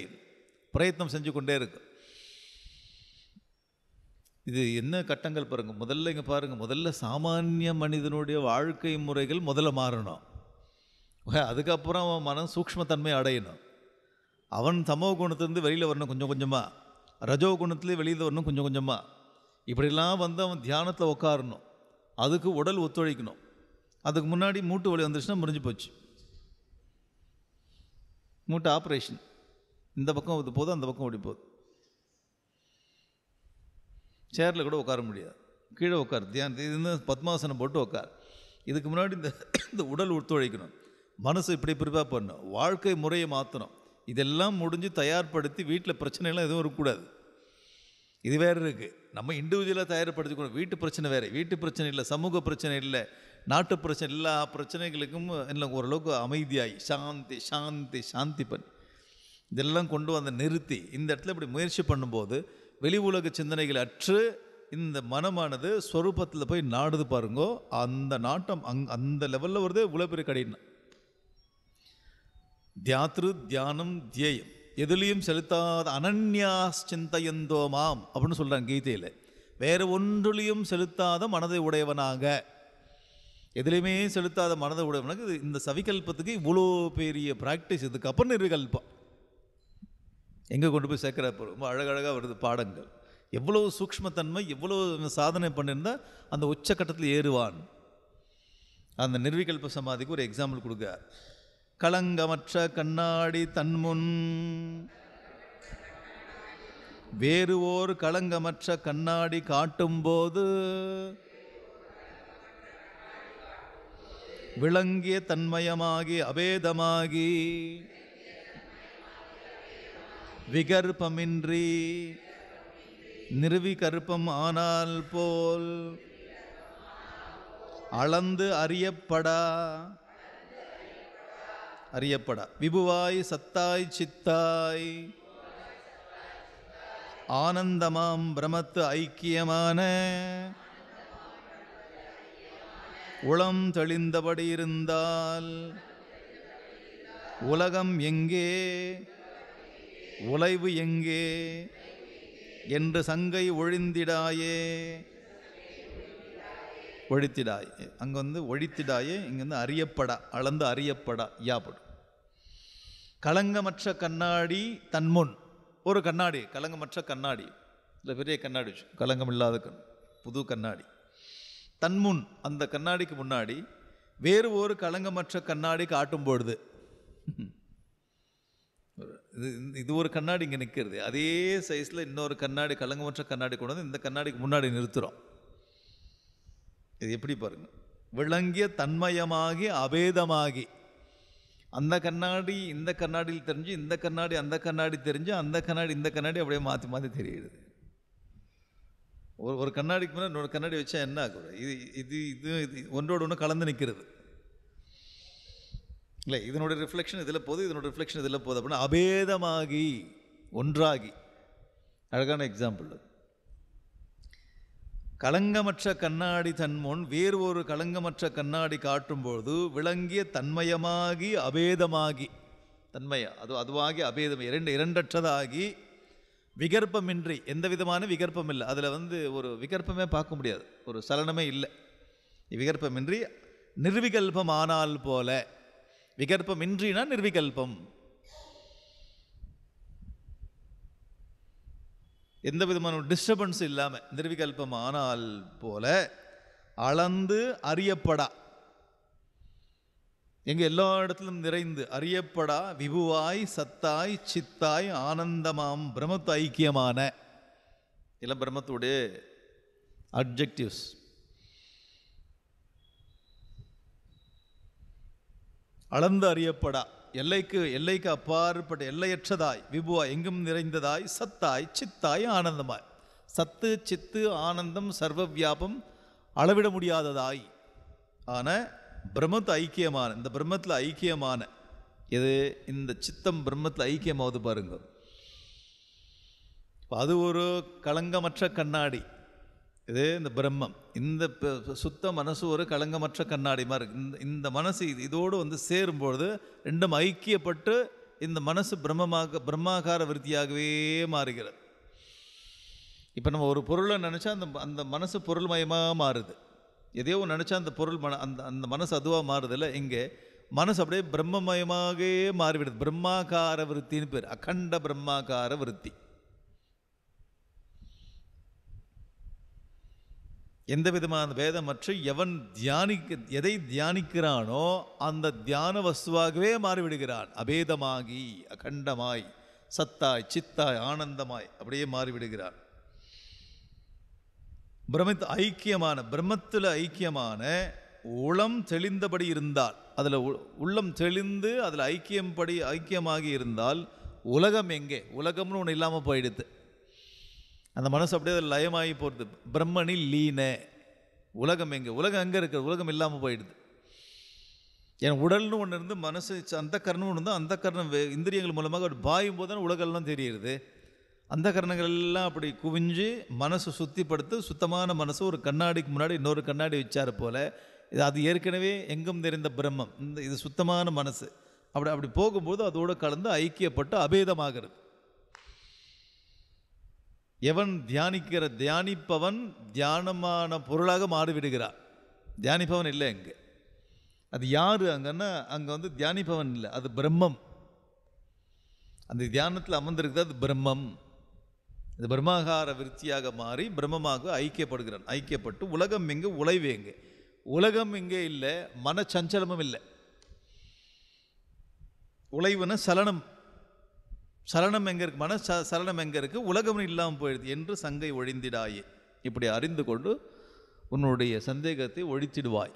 பிரயத்னம் செஞ்சு கொண்டே இருக்கு இது என்ன கட்டங்கள் பாருங்கள் முதல்ல இங்கே பாருங்கள் முதல்ல சாமானிய மனிதனுடைய வாழ்க்கை முறைகள் முதல்ல மாறணும் அதுக்கப்புறம் அவன் மனம் சூக்மத்தன்மை அடையணும் அவன் சமூக குணத்துலேருந்து வெளியில் வரணும் கொஞ்சம் கொஞ்சமாக ரஜோ குணத்துலேயே வெளியில் வரணும் கொஞ்சம் கொஞ்சமாக இப்படிலாம் வந்து அவன் தியானத்தில் உட்காரணும் அதுக்கு உடல் ஒத்துழைக்கணும் அதுக்கு முன்னாடி மூட்டு வலி வந்துருச்சுன்னா முறிஞ்சு போச்சு மூட்டு ஆப்ரேஷன் இந்த பக்கம் ஓடி போதும் அந்த பக்கம் ஓடி போகுது சேரில் கூட உட்கார முடியாது கீழே உட்கார் தியானம் வந்து பத்மாசனம் போட்டு உட்கார் இதுக்கு முன்னாடி இந்த இந்த உடல் ஒத்துழைக்கணும் மனசு இப்படி பிரிப்பாக பண்ணும் வாழ்க்கை முறையை மாற்றணும் இதெல்லாம் முடிஞ்சு தயார்படுத்தி வீட்டில் பிரச்சனைலாம் எதுவும் இருக்கக்கூடாது இது வேறு இருக்குது நம்ம இண்டிவிஜுவலாக தயார்படுத்திக்கணும் வீட்டு பிரச்சனை வேறு வீட்டு பிரச்சனை இல்லை சமூக பிரச்சனை இல்லை நாட்டு பிரச்சனை எல்லா பிரச்சனைகளுக்கும் இல்லை ஓரளவுக்கு அமைதியாகி சாந்தி சாந்தி சாந்தி பண்ணி இதெல்லாம் கொண்டு வந்த நிறுத்தி இந்த இடத்துல இப்படி முயற்சி பண்ணும்போது வெளி உலக சிந்தனைகள் அற்று இந்த மனமானது ஸ்வரூபத்தில் போய் நாடுது பாருங்கோ அந்த நாட்டம் அங் அந்த லெவலில் வருதே இவ்வளோ பெரிய கடினம் தியாத்ரு தியானம் தியேயம் எதுலேயும் செலுத்தாத அனன்யா சிந்தையந்தோ மாம் அப்படின்னு சொல்கிறாங்க கீதையில் வேறு ஒன்றுலேயும் செலுத்தாத மனதை உடையவனாக எதுலேயுமே செலுத்தாத மனதை உடையவனுக்கு இந்த சவிகல்பத்துக்கு இவ்வளோ பெரிய ப்ராக்டிஸ் இதுக்கப்புறம் நிர்விகல்பம் எங்கே கொண்டு போய் சேர்க்குற ரொம்ப அழகழகாக வருது பாடங்கள் எவ்வளோ சூக்மத்தன்மை எவ்வளோ சாதனை பண்ணியிருந்தால் அந்த உச்சக்கட்டத்தில் ஏறுவான் அந்த நிர்விகல்ப சமாதிக்கு ஒரு எக்ஸாம்பிள் கொடுக்க களங்கமற்ற கண்ணாடி தன்முன் வேறு ஓர் களங்கமற்ற கண்ணாடி காட்டும்போது விளங்கிய தன்மயமாகி அபேதமாகி விகற்பமின்றி நிறுவிகற்பம் ஆனால் போல் அளந்து அறியப்படா அறியப்பட விபுவாய் சத்தாய் சித்தாய் ஆனந்தமாம் பிரமத்து ஐக்கியமான உளம் தெளிந்தபடி இருந்தால் உலகம் எங்கே உழைவு எங்கே என்று சங்கை ஒழிந்திடாயே ஒழித்திடாயே அங்கே வந்து ஒழித்திடாயே வந்து அறியப்படா அளந்து அறியப்படா யாப்படும் களங்கமற்ற கண்ணாடி தன்முன் ஒரு கண்ணாடி களங்கமற்ற கண்ணாடி இல்லை பெரிய கண்ணாடி களங்கம் இல்லாத கண் புது கண்ணாடி தன்முன் அந்த கண்ணாடிக்கு முன்னாடி வேறு ஒரு களங்கமற்ற கண்ணாடி காட்டும் பொழுது இது இது ஒரு கண்ணாடி இங்கே நிற்கிறது அதே சைஸில் இன்னொரு கண்ணாடி கலங்கமற்ற கண்ணாடி கொண்டு வந்து இந்த கண்ணாடிக்கு முன்னாடி நிறுத்துகிறோம் இது எப்படி பாருங்கள் விளங்கிய தன்மயமாகி அபேதமாகி அந்த கண்ணாடி இந்த கண்ணாடியில் தெரிஞ்சு இந்த கண்ணாடி அந்த கண்ணாடி தெரிஞ்சு அந்த கண்ணாடி இந்த கண்ணாடி அப்படியே மாற்றி மாற்றி தெரியுது ஒரு ஒரு கண்ணாடிக்கு முன்னாடி இன்னொரு கண்ணாடி வச்சா என்ன ஆகும் இது இது இது இது ஒன்றோடு ஒன்று கலந்து நிற்கிறது இல்லை இதனுடைய ரிஃப்ளெக்ஷன் இதில் போகுது இதனோட ரிஃப்ளெக்ஷன் இதில் போகுது அப்படின்னா அபேதமாகி ஒன்றாகி அழகான எக்ஸாம்பிள் களங்கமற்ற கண்ணாடி தன்முன் வேறு ஒரு களங்கமற்ற கண்ணாடி காட்டும்போது விளங்கிய தன்மயமாகி அபேதமாகி தன்மய அது அதுவாகி அபேதம் இரண்டு இரண்டற்றதாகி விகற்பமின்றி எந்த விதமான விகற்பம் இல்லை அதில் வந்து ஒரு விகற்பமே பார்க்க முடியாது ஒரு சலனமே இல்லை விகற்பமின்றி நிர்விகல்பம் ஆனால் போல விகற்பமின்றினா நிர்விகல்பம் எந்த விதமான டிஸ்டர்பன்ஸ் இல்லாமல் நிர்விகல்பம் ஆனால் போல அளந்து அறியப்படா எங்கள் எல்லா இடத்திலும் நிறைந்து அறியப்படா விபுவாய் சத்தாய் சித்தாய் ஆனந்தமாம் பிரமத்து ஐக்கியமான இல்லை பிரம்மத்துடைய அப்ஜெக்டிவ்ஸ் அளந்து அறியப்படா எல்லைக்கு எல்லைக்கு அப்பாற்பட்ட எல்லையற்றதாய் விபுவா எங்கும் நிறைந்ததாய் சத்தாய் சித்தாய் ஆனந்தமாய் சத்து சித்து ஆனந்தம் சர்வ வியாபம் அளவிட முடியாததாய் ஆன பிரம்மத்து ஐக்கியமான இந்த பிரம்மத்தில் ஐக்கியமான இது இந்த சித்தம் பிரம்மத்தில் ஐக்கியமாவது பாருங்க அது ஒரு களங்கமற்ற கண்ணாடி இதே இந்த பிரம்மம் இந்த சுத்த மனசு ஒரு களங்கமற்ற கண்ணாடி மாதிரி இந்த இந்த மனசு இதோடு வந்து சேரும்பொழுது ரெண்டும் ஐக்கியப்பட்டு இந்த மனசு பிரம்மமாக பிரம்மாகார விருத்தியாகவே மாறுகிறது இப்போ நம்ம ஒரு பொருளை நினச்சா அந்த அந்த மனசு பொருள்மயமாக மாறுது எதையோ நினச்சா அந்த பொருள் மன அந்த அந்த மனசு அதுவாக இல்லை இங்கே மனசு அப்படியே பிரம்மமயமாகவே மாறிவிடுது பிரம்மாகார விருத்தின்னு பேர் அகண்ட பிரம்மாகார விருத்தி எந்த விதமான வேதமற்று எவன் தியானிக்க எதை தியானிக்கிறானோ அந்த தியான வசுவாகவே மாறிவிடுகிறான் அபேதமாகி அகண்டமாய் சத்தாய் சித்தாய் ஆனந்தமாய் அப்படியே மாறிவிடுகிறான் பிரமித் ஐக்கியமான பிரம்மத்தில் ஐக்கியமான உளம் தெளிந்தபடி இருந்தால் அதில் உள்ளம் தெளிந்து அதில் ஐக்கியம் படி ஐக்கியமாகி இருந்தால் உலகம் எங்கே உலகம்னு ஒன்று இல்லாமல் போயிடுது அந்த மனசு அப்படியே லயமாகி போகிறது பிரம்மனில் லீன உலகம் எங்கே உலகம் எங்கே இருக்கிற உலகம் இல்லாமல் போயிடுது என் உடல்னு ஒன்று இருந்து மனசு அந்த கரணம் ஒன்று அந்த கரணம் இந்திரியங்கள் மூலமாக அப்படி பாயும் போது தான் உலகெல்லாம் தெரியுது அந்த கரணங்கள் எல்லாம் அப்படி குவிஞ்சு மனசை சுத்திப்படுத்து சுத்தமான மனசு ஒரு கண்ணாடிக்கு முன்னாடி இன்னொரு கண்ணாடி வச்சார் போல் இது அது ஏற்கனவே எங்கும் தெரிந்த பிரம்மம் இந்த இது சுத்தமான மனசு அப்படி அப்படி போகும்போது அதோடு கலந்து ஐக்கியப்பட்டு அபேதமாகிறது எவன் தியானிக்கிற தியானிப்பவன் தியானமான பொருளாக மாறிவிடுகிறான் தியானிப்பவன் இல்லை இங்கே அது யார் அங்கன்னா அங்கே வந்து தியானிப்பவன் இல்லை அது பிரம்மம் அந்த தியானத்தில் அமர்ந்திருக்கிறது அது பிரம்மம் இந்த பிரம்மாகார விருத்தியாக மாறி பிரம்மமாக ஐக்கியப்படுகிறான் ஐக்கியப்பட்டு உலகம் எங்கே உழைவு எங்கே உலகம் இங்கே இல்லை மனச்சஞ்சலமும் இல்லை உழைவுன சலனம் சரணம் எங்க இருக்கு மன சரணம் எங்க இருக்கு உலகம் இல்லாமல் போயிடுது என்று சங்கை ஒழிந்திடாயே இப்படி அறிந்து கொண்டு உன்னுடைய சந்தேகத்தை ஒழித்திடுவாய்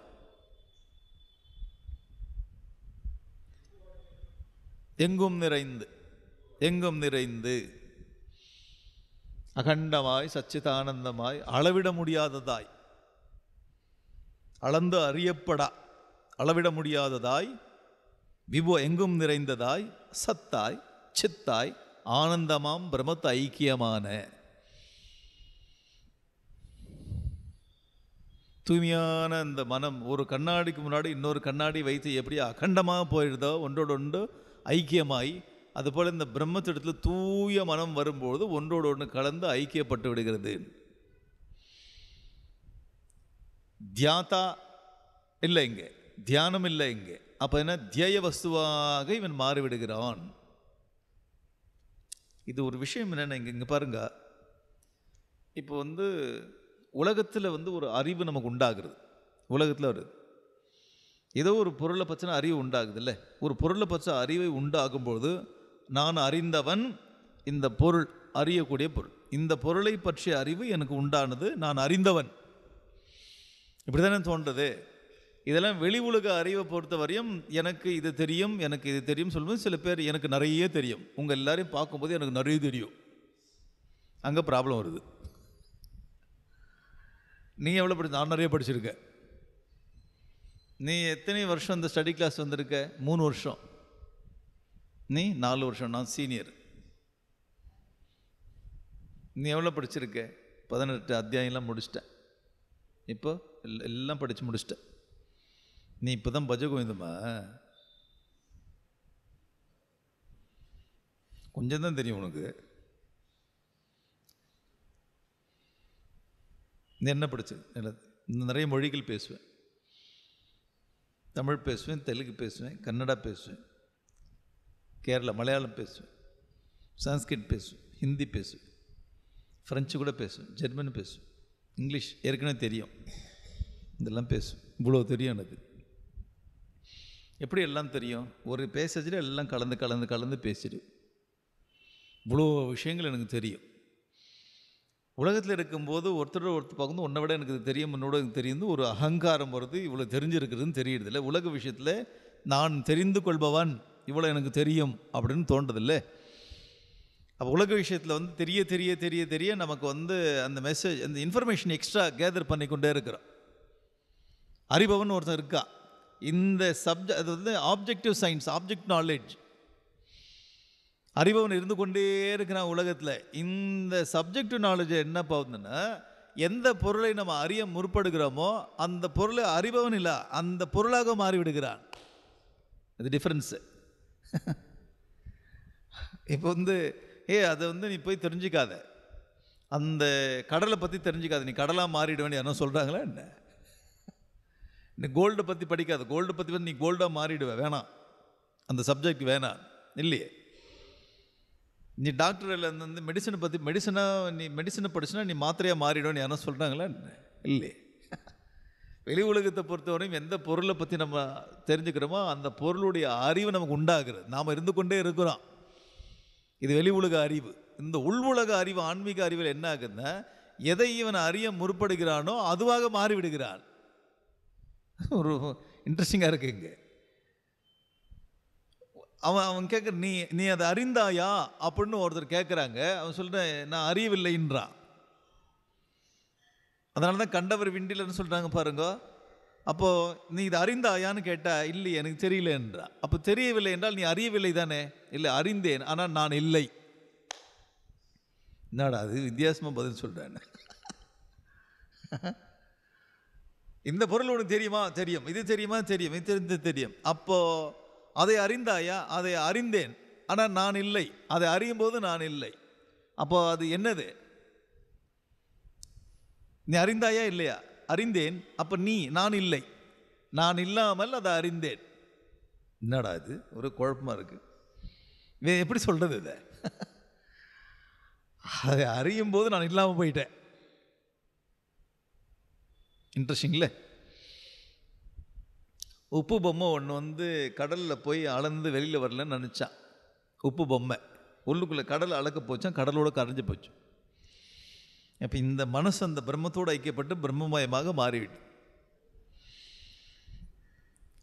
எங்கும் நிறைந்து எங்கும் நிறைந்து அகண்டமாய் சச்சிதானந்தமாய் அளவிட முடியாததாய் அளந்து அறியப்படா அளவிட முடியாததாய் விபோ எங்கும் நிறைந்ததாய் சத்தாய் அச்சித்தாய் ஆனந்தமாம் பிரமத்து ஐக்கியமான தூய்மையான அந்த மனம் ஒரு கண்ணாடிக்கு முன்னாடி இன்னொரு கண்ணாடி வைத்து எப்படி அகண்டமாக போயிடுதோ ஒன்றோடு ஒன்று ஐக்கியமாய் அதுபோல் இந்த பிரம்மத்திடத்தில் தூய மனம் வரும்பொழுது ஒன்றோடு ஒன்று கலந்து ஐக்கியப்பட்டு விடுகிறது தியாத்தா இல்லை இங்கே தியானம் இல்லை இங்கே அப்போ என்ன தியேய வஸ்துவாக இவன் மாறிவிடுகிறான் இது ஒரு விஷயம் என்னென்ன இங்கே இங்கே பாருங்கள் இப்போ வந்து உலகத்தில் வந்து ஒரு அறிவு நமக்கு உண்டாகிறது உலகத்தில் வருது ஏதோ ஒரு பொருளை பற்றின அறிவு உண்டாகுது இல்லை ஒரு பொருளை பற்ற அறிவை உண்டாகும்போது நான் அறிந்தவன் இந்த பொருள் அறியக்கூடிய பொருள் இந்த பொருளை பற்றிய அறிவு எனக்கு உண்டானது நான் அறிந்தவன் இப்படி தானே தோன்றது இதெல்லாம் வெளி உலக அறிவை பொறுத்த வரையும் எனக்கு இது தெரியும் எனக்கு இது தெரியும் சொல்லும்போது சில பேர் எனக்கு நிறைய தெரியும் உங்கள் எல்லாரையும் பார்க்கும்போது எனக்கு நிறைய தெரியும் அங்கே ப்ராப்ளம் வருது நீ எவ்வளோ படி நான் நிறைய படிச்சிருக்க நீ எத்தனை வருஷம் இந்த ஸ்டடி கிளாஸ் வந்திருக்க மூணு வருஷம் நீ நாலு வருஷம் நான் சீனியர் நீ எவ்வளோ படிச்சிருக்க பதினெட்டு அத்தியாயம்லாம் முடிச்சிட்டேன் இப்போ எல்லாம் படித்து முடிச்சிட்டேன் நீ இப்போ தான் பஜ கோவிந்தமா கொஞ்சம் தான் தெரியும் உனக்கு நீ என்ன இன்னும் நிறைய மொழிகள் பேசுவேன் தமிழ் பேசுவேன் தெலுங்கு பேசுவேன் கன்னடா பேசுவேன் கேரளா மலையாளம் பேசுவேன் சான்ஸ்கிரிட் பேசுவேன் ஹிந்தி பேசுவேன் ஃப்ரெஞ்சு கூட பேசுவேன் ஜெர்மன் பேசுவேன் இங்கிலீஷ் ஏற்கனவே தெரியும் இதெல்லாம் பேசுவேன் இவ்வளோ தெரியும் எனக்கு எப்படி எல்லாம் தெரியும் ஒரு பேசேஜில் எல்லாம் கலந்து கலந்து கலந்து பேசிடு இவ்வளோ விஷயங்கள் எனக்கு தெரியும் உலகத்தில் இருக்கும்போது ஒருத்தர் ஒருத்தர் பகுந்து உன்னை விட எனக்கு தெரியும் என்னோட எனக்கு தெரியுது ஒரு அகங்காரம் வருது இவ்வளோ தெரிஞ்சிருக்கிறதுன்னு தெரியறதில்ல உலக விஷயத்தில் நான் தெரிந்து கொள்பவன் இவ்வளோ எனக்கு தெரியும் அப்படின்னு தோன்றதில்லை அப்போ உலக விஷயத்தில் வந்து தெரிய தெரிய தெரிய தெரிய நமக்கு வந்து அந்த மெசேஜ் அந்த இன்ஃபர்மேஷன் எக்ஸ்ட்ரா கேதர் பண்ணி கொண்டே இருக்கிறோம் அறிபவன் ஒருத்தன் இருக்கா இந்த சப்ஜெக்ட் அது வந்து ஆப்ஜெக்டிவ் சயின்ஸ் ஆப்ஜெக்ட் நாலேஜ் அறிபவன் இருந்து கொண்டே இருக்கிறான் உலகத்தில் இந்த சப்ஜெக்டிவ் நாலேஜ் என்ன போகுதுன்னா எந்த பொருளை நம்ம அறிய முற்படுகிறோமோ அந்த பொருளை அறிபவன் இல்லை அந்த பொருளாக மாறிவிடுகிறான் இது டிஃப்ரென்ஸு இப்போ வந்து ஏ அதை வந்து நீ போய் தெரிஞ்சிக்காத அந்த கடலை பற்றி தெரிஞ்சிக்காத நீ கடலாக மாறிடுவேன் யாரும் சொல்கிறாங்களா என்ன இந்த கோல்டை பற்றி படிக்காது கோல்டை பற்றி வந்து நீ கோல்டாக மாறிடுவே வேணாம் அந்த சப்ஜெக்ட் வேணாம் இல்லையே நீ டாக்டர் இல்லை அந்த மெடிசனை பற்றி மெடிசனாக நீ மெடிசனை படிச்சுனா நீ மாத்திரையாக மாறிடும் என்ன சொல்கிறாங்களா இல்லையே வெளி உலகத்தை பொறுத்தவரையும் எந்த பொருளை பற்றி நம்ம தெரிஞ்சுக்கிறோமோ அந்த பொருளுடைய அறிவு நமக்கு உண்டாகிறது நாம் இருந்து கொண்டே இருக்கிறோம் இது வெளி உலக அறிவு இந்த உள் உலக அறிவு ஆன்மீக அறிவில் என்ன ஆகுதுன்னா எதை இவன் அறிய முற்படுகிறானோ அதுவாக மாறிவிடுகிறான் ஒரு இன்ட்ரெஸ்டிங்காக இருக்குது இங்கே அவன் அவன் கேட்குற நீ நீ அதை அறிந்தாயா அப்படின்னு ஒருத்தர் கேட்குறாங்க அவன் சொல்கிறேன் நான் அறியவில்லைன்றான் அதனால தான் கண்டவர் விண்டிலன்னு சொல்கிறாங்க பாருங்க அப்போது நீ இதை அறிந்தாயான்னு கேட்டால் இல்லை எனக்கு தெரியல என்றா அப்போ தெரியவில்லை என்றால் நீ அறியவில்லை தானே இல்லை அறிந்தேன் ஆனால் நான் இல்லை என்னடா அது வித்தியாசமாக பதில் சொல்கிறேன் இந்த பொருள் ஒன்று தெரியுமா தெரியும் இது தெரியுமா தெரியும் இது தெரிந்து தெரியும் அப்போது அதை அறிந்தாயா அதை அறிந்தேன் ஆனால் நான் இல்லை அதை அறியும் போது நான் இல்லை அப்போ அது என்னது நீ அறிந்தாயா இல்லையா அறிந்தேன் அப்போ நீ நான் இல்லை நான் இல்லாமல் அதை அறிந்தேன் என்னடா இது ஒரு குழப்பமா இருக்குது எப்படி சொல்கிறது இதை அதை அறியும் போது நான் இல்லாமல் போயிட்டேன் இன்ட்ரெஸ்டிங்கில் உப்பு பொம்மை ஒன்று வந்து கடலில் போய் அளந்து வெளியில் வரலன்னு நினச்சான் உப்பு பொம்மை உள்ளுக்குள்ளே கடல் அளக்க போச்சான் கடலோடு கரைஞ்சு போச்சு அப்போ இந்த மனசு அந்த பிரம்மத்தோடு ஐக்கியப்பட்டு பிரம்மமயமாக மாறிவிட்டு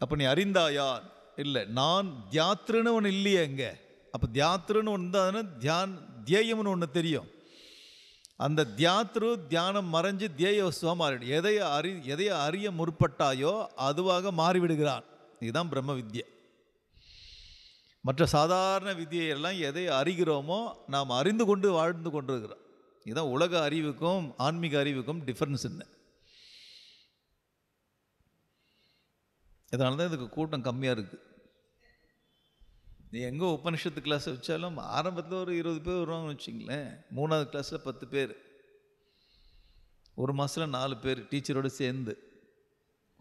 அப்போ நீ அறிந்தாயார் இல்லை நான் தியாத்ருன்னு ஒன்று இல்லையே அங்கே அப்போ தியாத்ருன்னு ஒன்று தான் தியான் தியேயம்னு ஒன்று தெரியும் அந்த தியாத்ரு தியானம் மறைஞ்சு தியேய வசுவாக மாறிடும் எதை அறி எதைய அறிய முற்பட்டாயோ அதுவாக மாறிவிடுகிறான் இதுதான் பிரம்ம வித்யை மற்ற சாதாரண எல்லாம் எதை அறிகிறோமோ நாம் அறிந்து கொண்டு வாழ்ந்து கொண்டிருக்கிறோம் இதுதான் உலக அறிவுக்கும் ஆன்மீக அறிவுக்கும் டிஃப்ரென்ஸ் என்ன இதனால தான் இதுக்கு கூட்டம் கம்மியாக இருக்குது நீ எங்கே உபனிஷத்து கிளாஸ் வச்சாலும் ஆரம்பத்தில் ஒரு இருபது பேர் வருவாங்கன்னு வச்சிங்களேன் மூணாவது கிளாஸில் பத்து பேர் ஒரு மாதத்தில் நாலு பேர் டீச்சரோடு சேர்ந்து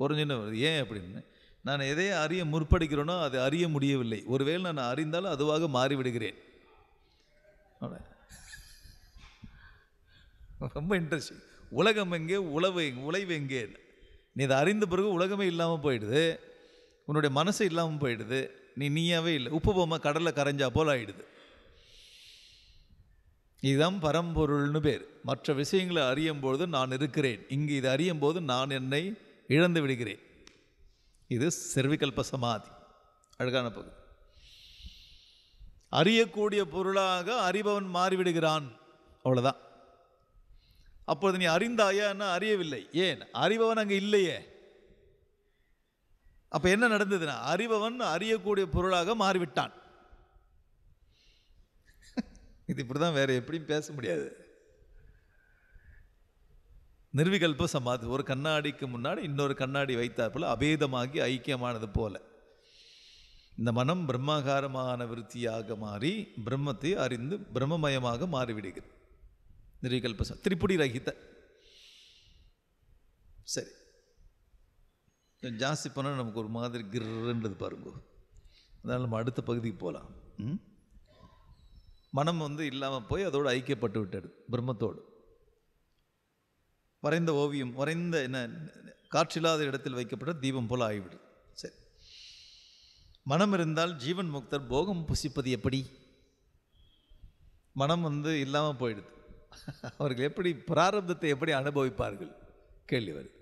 குறைஞ்சுன்னு வருது ஏன் அப்படின்னு நான் எதையே அறிய முற்படுகிறேனோ அது அறிய முடியவில்லை ஒருவேளை நான் அறிந்தாலும் அதுவாக மாறிவிடுகிறேன் ரொம்ப இன்ட்ரெஸ்டிங் உலகம் எங்கே உழவு உழைவு எங்கே நீ இதை அறிந்த பிறகு உலகமே இல்லாமல் போயிடுது உன்னுடைய மனசு இல்லாமல் போயிடுது நீ நீயாவே இல்லை உப்பு பொம்மை கடலில் கரைஞ்சா போல் ஆகிடுது இதுதான் பரம்பொருள்னு பேர் மற்ற விஷயங்களை அறியும் நான் இருக்கிறேன் இங்கு இதை அறியும் போது நான் என்னை இழந்து விடுகிறேன் இது செர்விகல்ப சமாதி அழகான பகுதி அறியக்கூடிய பொருளாக அறிபவன் மாறிவிடுகிறான் அவ்வளோதான் அப்பொழுது நீ என்ன அறியவில்லை ஏன் அறிபவன் அங்கே இல்லையே அப்போ என்ன நடந்ததுன்னா அறிபவன் அறியக்கூடிய பொருளாக மாறிவிட்டான் இது இப்படி தான் எப்படியும் பேச முடியாது நிர்விகல்ப சமாதி ஒரு கண்ணாடிக்கு முன்னாடி இன்னொரு கண்ணாடி வைத்தார் போல் அபேதமாகி ஐக்கியமானது போல இந்த மனம் பிரம்மாகாரமான விருத்தியாக மாறி பிரம்மத்தை அறிந்து பிரம்மமயமாக மாறிவிடுகிறது நிர்விகல்ப திரிப்புடி ரகித்த சரி ஜாஸ்தி பண்ணால் நமக்கு ஒரு மாதிரி கிர்ன்றது பாருங்க அதனால் நம்ம அடுத்த பகுதிக்கு போகலாம் மனம் வந்து இல்லாமல் போய் அதோடு ஐக்கியப்பட்டு விட்டது பிரம்மத்தோடு வரைந்த ஓவியம் வரைந்த என்ன காற்றில்லாத இடத்தில் வைக்கப்பட்ட தீபம் போல் ஆகிவிடும் சரி மனம் இருந்தால் ஜீவன் முக்தர் போகம் புசிப்பது எப்படி மனம் வந்து இல்லாமல் போயிடுது அவர்கள் எப்படி பிராரப்தத்தை எப்படி அனுபவிப்பார்கள் கேள்வி வருது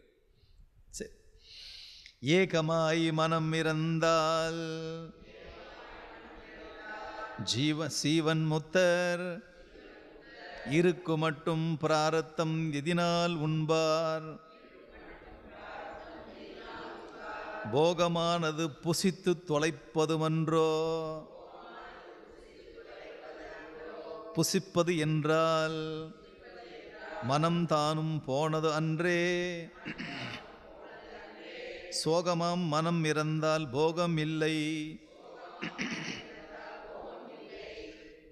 ஏகமாய் மனம் இறந்தால் ஜீவ சீவன் முத்தர் இருக்கு மட்டும் பிராரத்தம் எதினால் உண்பார் போகமானது புசித்து தொலைப்பதுமன்றோ புசிப்பது என்றால் மனம் தானும் போனது அன்றே சோகமாம் மனம் இறந்தால் போகம் இல்லை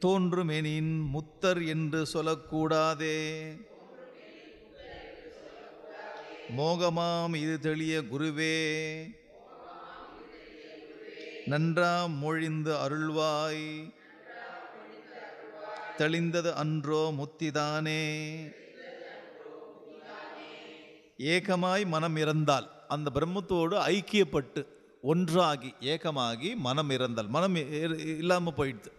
தோன்றுமெனின் முத்தர் என்று சொல்லக்கூடாதே மோகமாம் இது தெளிய குருவே நன்றாம் மொழிந்து அருள்வாய் தெளிந்தது அன்றோ முத்திதானே ஏகமாய் மனம் இறந்தால் அந்த பிரம்மத்தோடு ஐக்கியப்பட்டு ஒன்றாகி ஏக்கமாகி மனம் இறந்தல் மனம் இல்லாமல் போயிடுது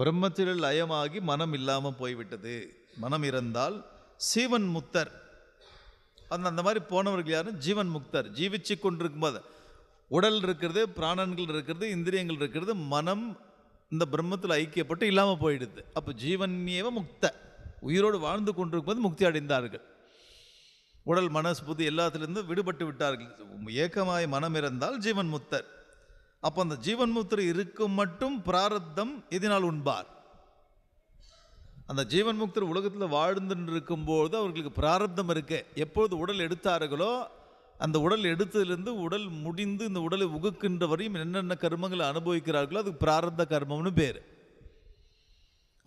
பிரம்மத்தில் லயமாகி மனம் இல்லாமல் போய்விட்டது மனம் இறந்தால் சீவன் முக்தர் அந்த அந்த மாதிரி போனவர்கள் யாரும் ஜீவன் முக்தர் ஜீவிச்சு கொண்டிருக்கும்போது உடல் இருக்கிறது பிராணன்கள் இருக்கிறது இந்திரியங்கள் இருக்கிறது மனம் இந்த பிரம்மத்தில் ஐக்கியப்பட்டு இல்லாமல் போயிடுது அப்போ ஜீவன்யேவ முக்த உயிரோடு வாழ்ந்து கொண்டிருக்கும்போது முக்தி அடைந்தார்கள் உடல் மனஸ் புத்தி எல்லாத்துலேருந்து விடுபட்டு விட்டார்கள் ஏக்கமாய் மனம் இருந்தால் ஜீவன் முத்தர் அப்போ அந்த ஜீவன் முத்தர் இருக்கும் மட்டும் பிராரத்தம் எதினால் உண்பார் அந்த ஜீவன் முக்தர் உலகத்தில் வாழ்ந்துட்டு இருக்கும்போது அவர்களுக்கு பிராரப்தம் இருக்கு எப்பொழுது உடல் எடுத்தார்களோ அந்த உடல் எடுத்ததுலேருந்து உடல் முடிந்து இந்த உடலை உகுக்கின்ற வரையும் என்னென்ன கர்மங்களை அனுபவிக்கிறார்களோ அதுக்கு பிராரத கர்மம்னு பேர்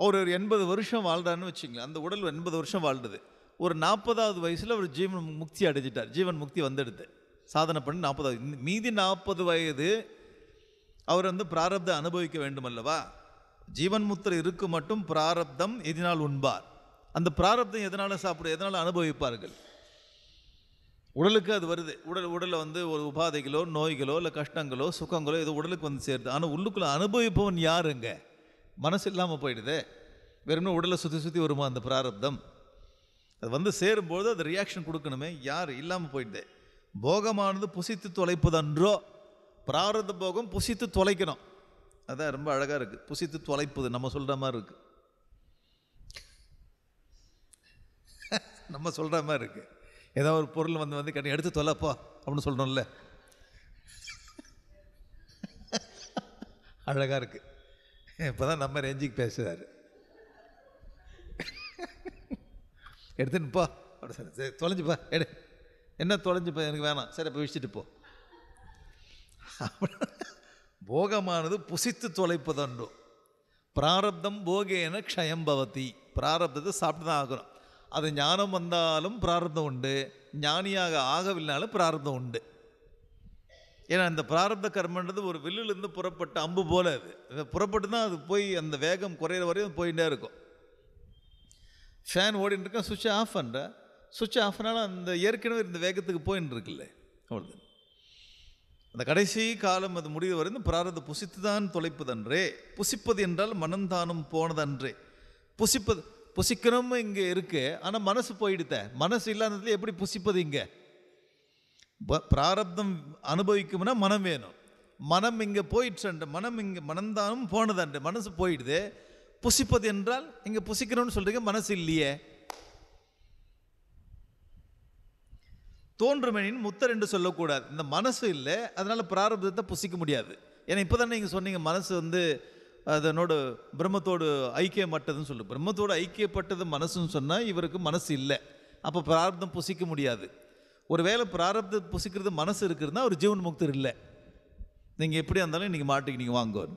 ஒரு எண்பது வருஷம் வாழ்கிறான்னு வச்சுங்களேன் அந்த உடல் எண்பது வருஷம் வாழ்றது ஒரு நாற்பதாவது வயசில் அவர் ஜீவன் முக்தி அடைஞ்சிட்டார் ஜீவன் முக்தி வந்துடுது சாதனை பண்ணி நாற்பதாவது மீதி நாற்பது வயது அவர் வந்து பிராரப்த அனுபவிக்க வேண்டும் அல்லவா ஜீவன் முத்திரை இருக்கு மட்டும் பிராரப்தம் எதினால் உண்பார் அந்த பிராரப்தம் எதனால் சாப்பிடு எதனால் அனுபவிப்பார்கள் உடலுக்கு அது வருது உடல் உடலில் வந்து ஒரு உபாதைகளோ நோய்களோ இல்லை கஷ்டங்களோ சுகங்களோ இது உடலுக்கு வந்து சேருது ஆனால் உள்ளுக்குள்ளே அனுபவிப்பவன் யாருங்க மனசு இல்லாமல் போயிடுது வெறும் உடலை சுற்றி சுற்றி வருமா அந்த பிராரப்தம் அது வந்து சேரும்போது அது ரியாக்ஷன் கொடுக்கணுமே யார் இல்லாமல் போயிட்டே போகமானது புசித்து தொலைப்பது அன்றோ பிராரத போகம் புசித்து தொலைக்கணும் அதான் ரொம்ப அழகாக இருக்குது புசித்து தொலைப்பது நம்ம சொல்கிற மாதிரி இருக்குது நம்ம சொல்கிற மாதிரி இருக்குது ஏதோ ஒரு பொருள் வந்து வந்து கண்ணி எடுத்து தொலைப்போ அப்படின்னு சொல்கிறோம்ல அழகாக இருக்குது இப்போ தான் நம்ம ரேஞ்சுக்கு பேசுகிறாரு எடுத்துன்னுப்பா அப்படி சரி சரி தொலைஞ்சிப்பா எடு என்ன தொலைஞ்சுப்பா எனக்கு வேணாம் சரி இப்போ விழிச்சிட்டு போ போகமானது புசித்து தொலைப்பதன்று பிராரப்தம் போகேன க்ஷயம் பவதி பிராரப்தத்தை சாப்பிட்டு தான் ஆகணும் அது ஞானம் வந்தாலும் பிராரப்தம் உண்டு ஞானியாக ஆகவில்லைனாலும் பிராரப்தம் உண்டு ஏன்னா இந்த பிராரப்த கர்மன்றது ஒரு வில்லுலேருந்து புறப்பட்ட அம்பு போல அது புறப்பட்டு தான் அது போய் அந்த வேகம் குறையிற வரையும் போயிட்டே இருக்கும் ஃபேன் ஓடின்னு இருக்கான் சுவிட்ச் ஆஃப் பண்ணுற சுவிட்ச் ஆஃப் பண்ணாலும் அந்த ஏற்கனவே இருந்த வேகத்துக்கு போயின்னு இருக்குல்ல அந்த கடைசி காலம் அது முடிவு வரை பிராரத புசித்து தான் தொலைப்பதன்றே புசிப்பது என்றால் மனந்தானும் போனதன்றே புசிப்பது புசிக்கணும் இங்கே இருக்கு ஆனால் மனசு போயிடுத்த மனசு இல்லாததுல எப்படி புசிப்பது இங்கே பிராரப்தம் அனுபவிக்கும்னா மனம் வேணும் மனம் இங்கே போயிடுச்சுன்ற மனம் இங்கே மனந்தானும் போனதன்று மனசு போயிடுது புசிப்பது என்றால் இங்கே புசிக்கணும்னு சொல்கிறீங்க மனசு இல்லையே தோன்றுமெனின் முத்தர் என்று சொல்லக்கூடாது இந்த மனசு இல்லை அதனால் பிராரப்தத்தை புசிக்க முடியாது ஏன்னா இப்போ தானே நீங்கள் சொன்னீங்க மனசு வந்து அதனோடு பிரம்மத்தோடு ஐக்கியப்பட்டதுன்னு சொல்லு பிரம்மத்தோடு ஐக்கியப்பட்டது மனசுன்னு சொன்னால் இவருக்கு மனசு இல்லை அப்போ பிராரப்தம் புசிக்க முடியாது ஒருவேளை பிராரப்தம் புசிக்கிறது மனசு இருக்கிறதுனா ஒரு ஜீவன் முக்தர் இல்லை நீங்கள் எப்படி இருந்தாலும் இன்றைக்கி மாட்டுக்கு நீங்கள் வாங்குவார்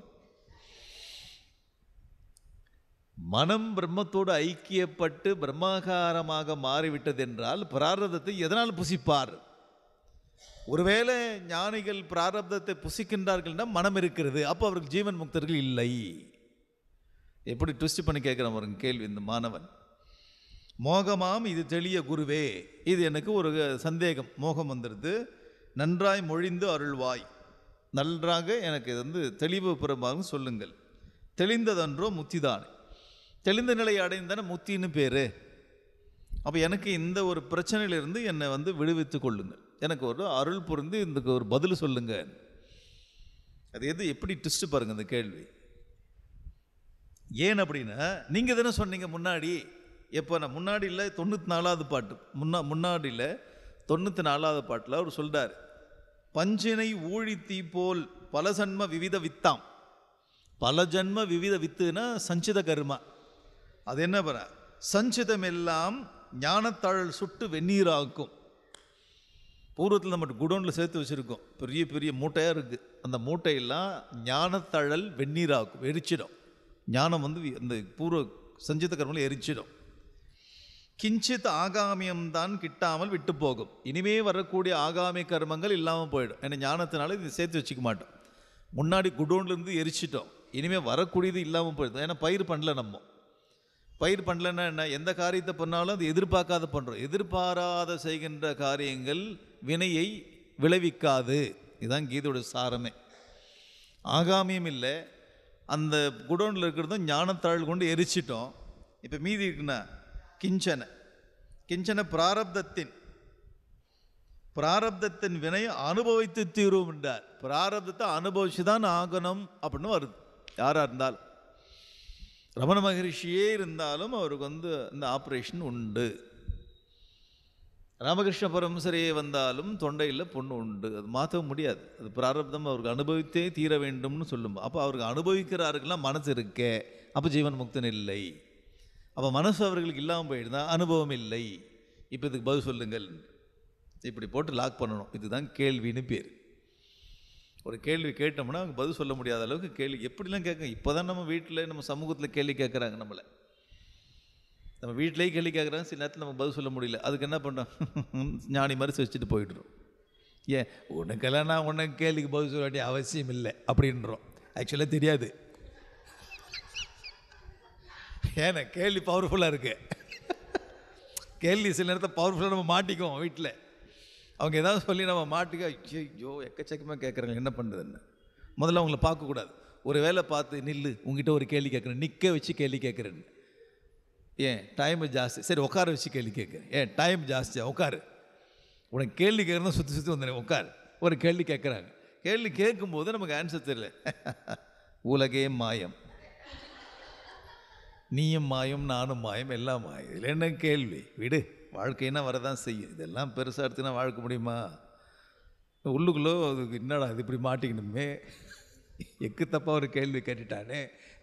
மனம் பிரம்மத்தோடு ஐக்கியப்பட்டு பிரம்மாகாரமாக மாறிவிட்டது என்றால் பிராரதத்தை எதனால் புசிப்பார் ஒருவேளை ஞானிகள் பிராரப்தத்தை புசிக்கின்றார்கள் மனம் இருக்கிறது அப்போ அவர்கள் ஜீவன் முக்தர்கள் இல்லை எப்படி ட்விஸ்ட் பண்ணி கேட்குறான் பாருங்க கேள்வி இந்த மாணவன் மோகமாம் இது தெளிய குருவே இது எனக்கு ஒரு சந்தேகம் மோகம் வந்துடுது நன்றாய் மொழிந்து அருள்வாய் நன்றாக எனக்கு இது வந்து தெளிவு பெறுமாறும் சொல்லுங்கள் தெளிந்ததன்றோ முத்திதானே தெளிந்த நிலையை அடைந்தானே முத்தின்னு பேர் அப்போ எனக்கு இந்த ஒரு பிரச்சனையிலிருந்து என்னை வந்து விடுவித்து கொள்ளுங்கள் எனக்கு ஒரு அருள் புரிந்து இதுக்கு ஒரு பதில் சொல்லுங்கள் அது எது எப்படி ட்விஸ்ட்டு பாருங்கள் இந்த கேள்வி ஏன் அப்படின்னா நீங்கள் தானே சொன்னீங்க முன்னாடி எப்போ நான் முன்னாடி இல்லை தொண்ணூற்றி நாலாவது பாட்டு முன்னா முன்னாடியில் தொண்ணூற்றி நாலாவது பாட்டில் அவர் சொல்கிறார் பஞ்சினை ஊழித்தீ போல் பல சன்ம விவித வித்தாம் பல ஜன்ம விவித வித்துனா சஞ்சித கர்மா அது என்ன பண்ண சஞ்சிதம் எல்லாம் ஞானத்தாழல் சுட்டு வெந்நீராக்கும் பூர்வத்தில் நம்ம குடோனில் சேர்த்து வச்சுருக்கோம் பெரிய பெரிய மூட்டையாக இருக்குது அந்த மூட்டையெல்லாம் ஞானத்தழல் வெந்நீராக்கும் எரிச்சிடும் ஞானம் வந்து அந்த பூர்வ சஞ்சித கர்மங்களை எரிச்சிடும் கிஞ்சித் ஆகாமியம்தான் கிட்டாமல் விட்டு போகும் இனிமே வரக்கூடிய ஆகாமி கர்மங்கள் இல்லாமல் போயிடும் ஏன்னா ஞானத்தினால இது சேர்த்து வச்சுக்க மாட்டோம் முன்னாடி குடோன்லேருந்து எரிச்சிட்டோம் இனிமேல் வரக்கூடியது இல்லாமல் போயிடும் ஏன்னா பயிர் பண்ணல நம்ம பயிர் பண்ணலன்னா என்ன எந்த காரியத்தை பண்ணாலும் அது எதிர்பார்க்காத பண்ணுறோம் எதிர்பாராத செய்கின்ற காரியங்கள் வினையை விளைவிக்காது இதுதான் கீதையோட சாரமே ஆகாமியும் இல்லை அந்த குடோனில் இருக்கிறதும் ஞானத்தாழ் கொண்டு எரிச்சிட்டோம் இப்போ மீதி இருக்குன்னா கிஞ்சனை கிஞ்சன பிராரப்தத்தின் பிராரப்தத்தின் வினையை அனுபவித்து தீர்வுண்டார் பிராரப்தத்தை அனுபவிச்சு தான் ஆகணும் அப்படின்னு வருது யாராக இருந்தாலும் ரமண மகரிஷியே இருந்தாலும் அவருக்கு வந்து இந்த ஆப்ரேஷன் உண்டு ராமகிருஷ்ண பரமசரையே வந்தாலும் தொண்டையில் பொண்ணு உண்டு அது மாற்ற முடியாது அது பிராரப்தம் அவருக்கு அனுபவித்தே தீர வேண்டும்னு சொல்லும் அப்போ அவருக்கு அனுபவிக்கிறாருக்கெல்லாம் மனசு இருக்கே அப்போ ஜீவன் முக்தன் இல்லை அப்போ மனசு அவர்களுக்கு இல்லாமல் போயிடுதா அனுபவம் இல்லை இப்போ இதுக்கு பதில் சொல்லுங்கள் இப்படி போட்டு லாக் பண்ணணும் இதுதான் கேள்வின்னு பேர் ஒரு கேள்வி கேட்டோம்னா அவங்க பதில் சொல்ல முடியாத அளவுக்கு கேள்வி எப்படிலாம் கேட்க இப்போ தான் நம்ம வீட்டில் நம்ம சமூகத்தில் கேள்வி கேட்குறாங்க நம்மளை நம்ம வீட்டிலேயே கேள்வி கேட்குறாங்க சில நேரத்தில் நம்ம பதில் சொல்ல முடியல அதுக்கு என்ன பண்ணுறோம் ஞானி மறுசு வச்சுட்டு போயிட்டுரும் ஏன் உனக்கெல்லாம் நான் உனக்கு கேள்விக்கு பதில் சொல்ல வேண்டிய அவசியம் இல்லை அப்படின்றோம் ஆக்சுவலாக தெரியாது ஏன்னா கேள்வி பவர்ஃபுல்லாக இருக்குது கேள்வி சில நேரத்தில் பவர்ஃபுல்லாக நம்ம மாட்டிக்குவோம் வீட்டில் அவங்க ஏதாவது சொல்லி நம்ம மாட்டுக்கு ஐயோ எக்கச்சக்கமாக கேட்குறாங்க என்ன பண்ணுறதுன்னு முதல்ல அவங்கள பார்க்கக்கூடாது ஒரு வேலை பார்த்து நில்லு உங்ககிட்ட ஒரு கேள்வி கேட்குறேன் நிற்க வச்சு கேள்வி கேட்குறேன்னு ஏன் டைம் ஜாஸ்தி சரி உட்கார வச்சு கேள்வி கேட்குறேன் ஏன் டைம் ஜாஸ்தியாக உட்காரு உனக்கு கேள்வி கேட்குறது சுற்றி சுற்றி வந்துடுங்க உட்காரு ஒரு கேள்வி கேட்குறாங்க கேள்வி கேட்கும்போது நமக்கு ஆன்சர் தெரியல உலகே மாயம் நீயும் மாயம் நானும் மாயம் எல்லாம் மாயம் இதில் என்ன கேள்வி விடு வாழ்க்கைன்னா வரதான் செய்யும் இதெல்லாம் பெருசாக எடுத்துனா வாழ்க்கை முடியுமா உள்ளுக்குள்ளோ அதுக்கு என்னடா இது இப்படி மாட்டிக்கணுமே எக்கு தப்பாக ஒரு கேள்வி கேட்டுட்டானே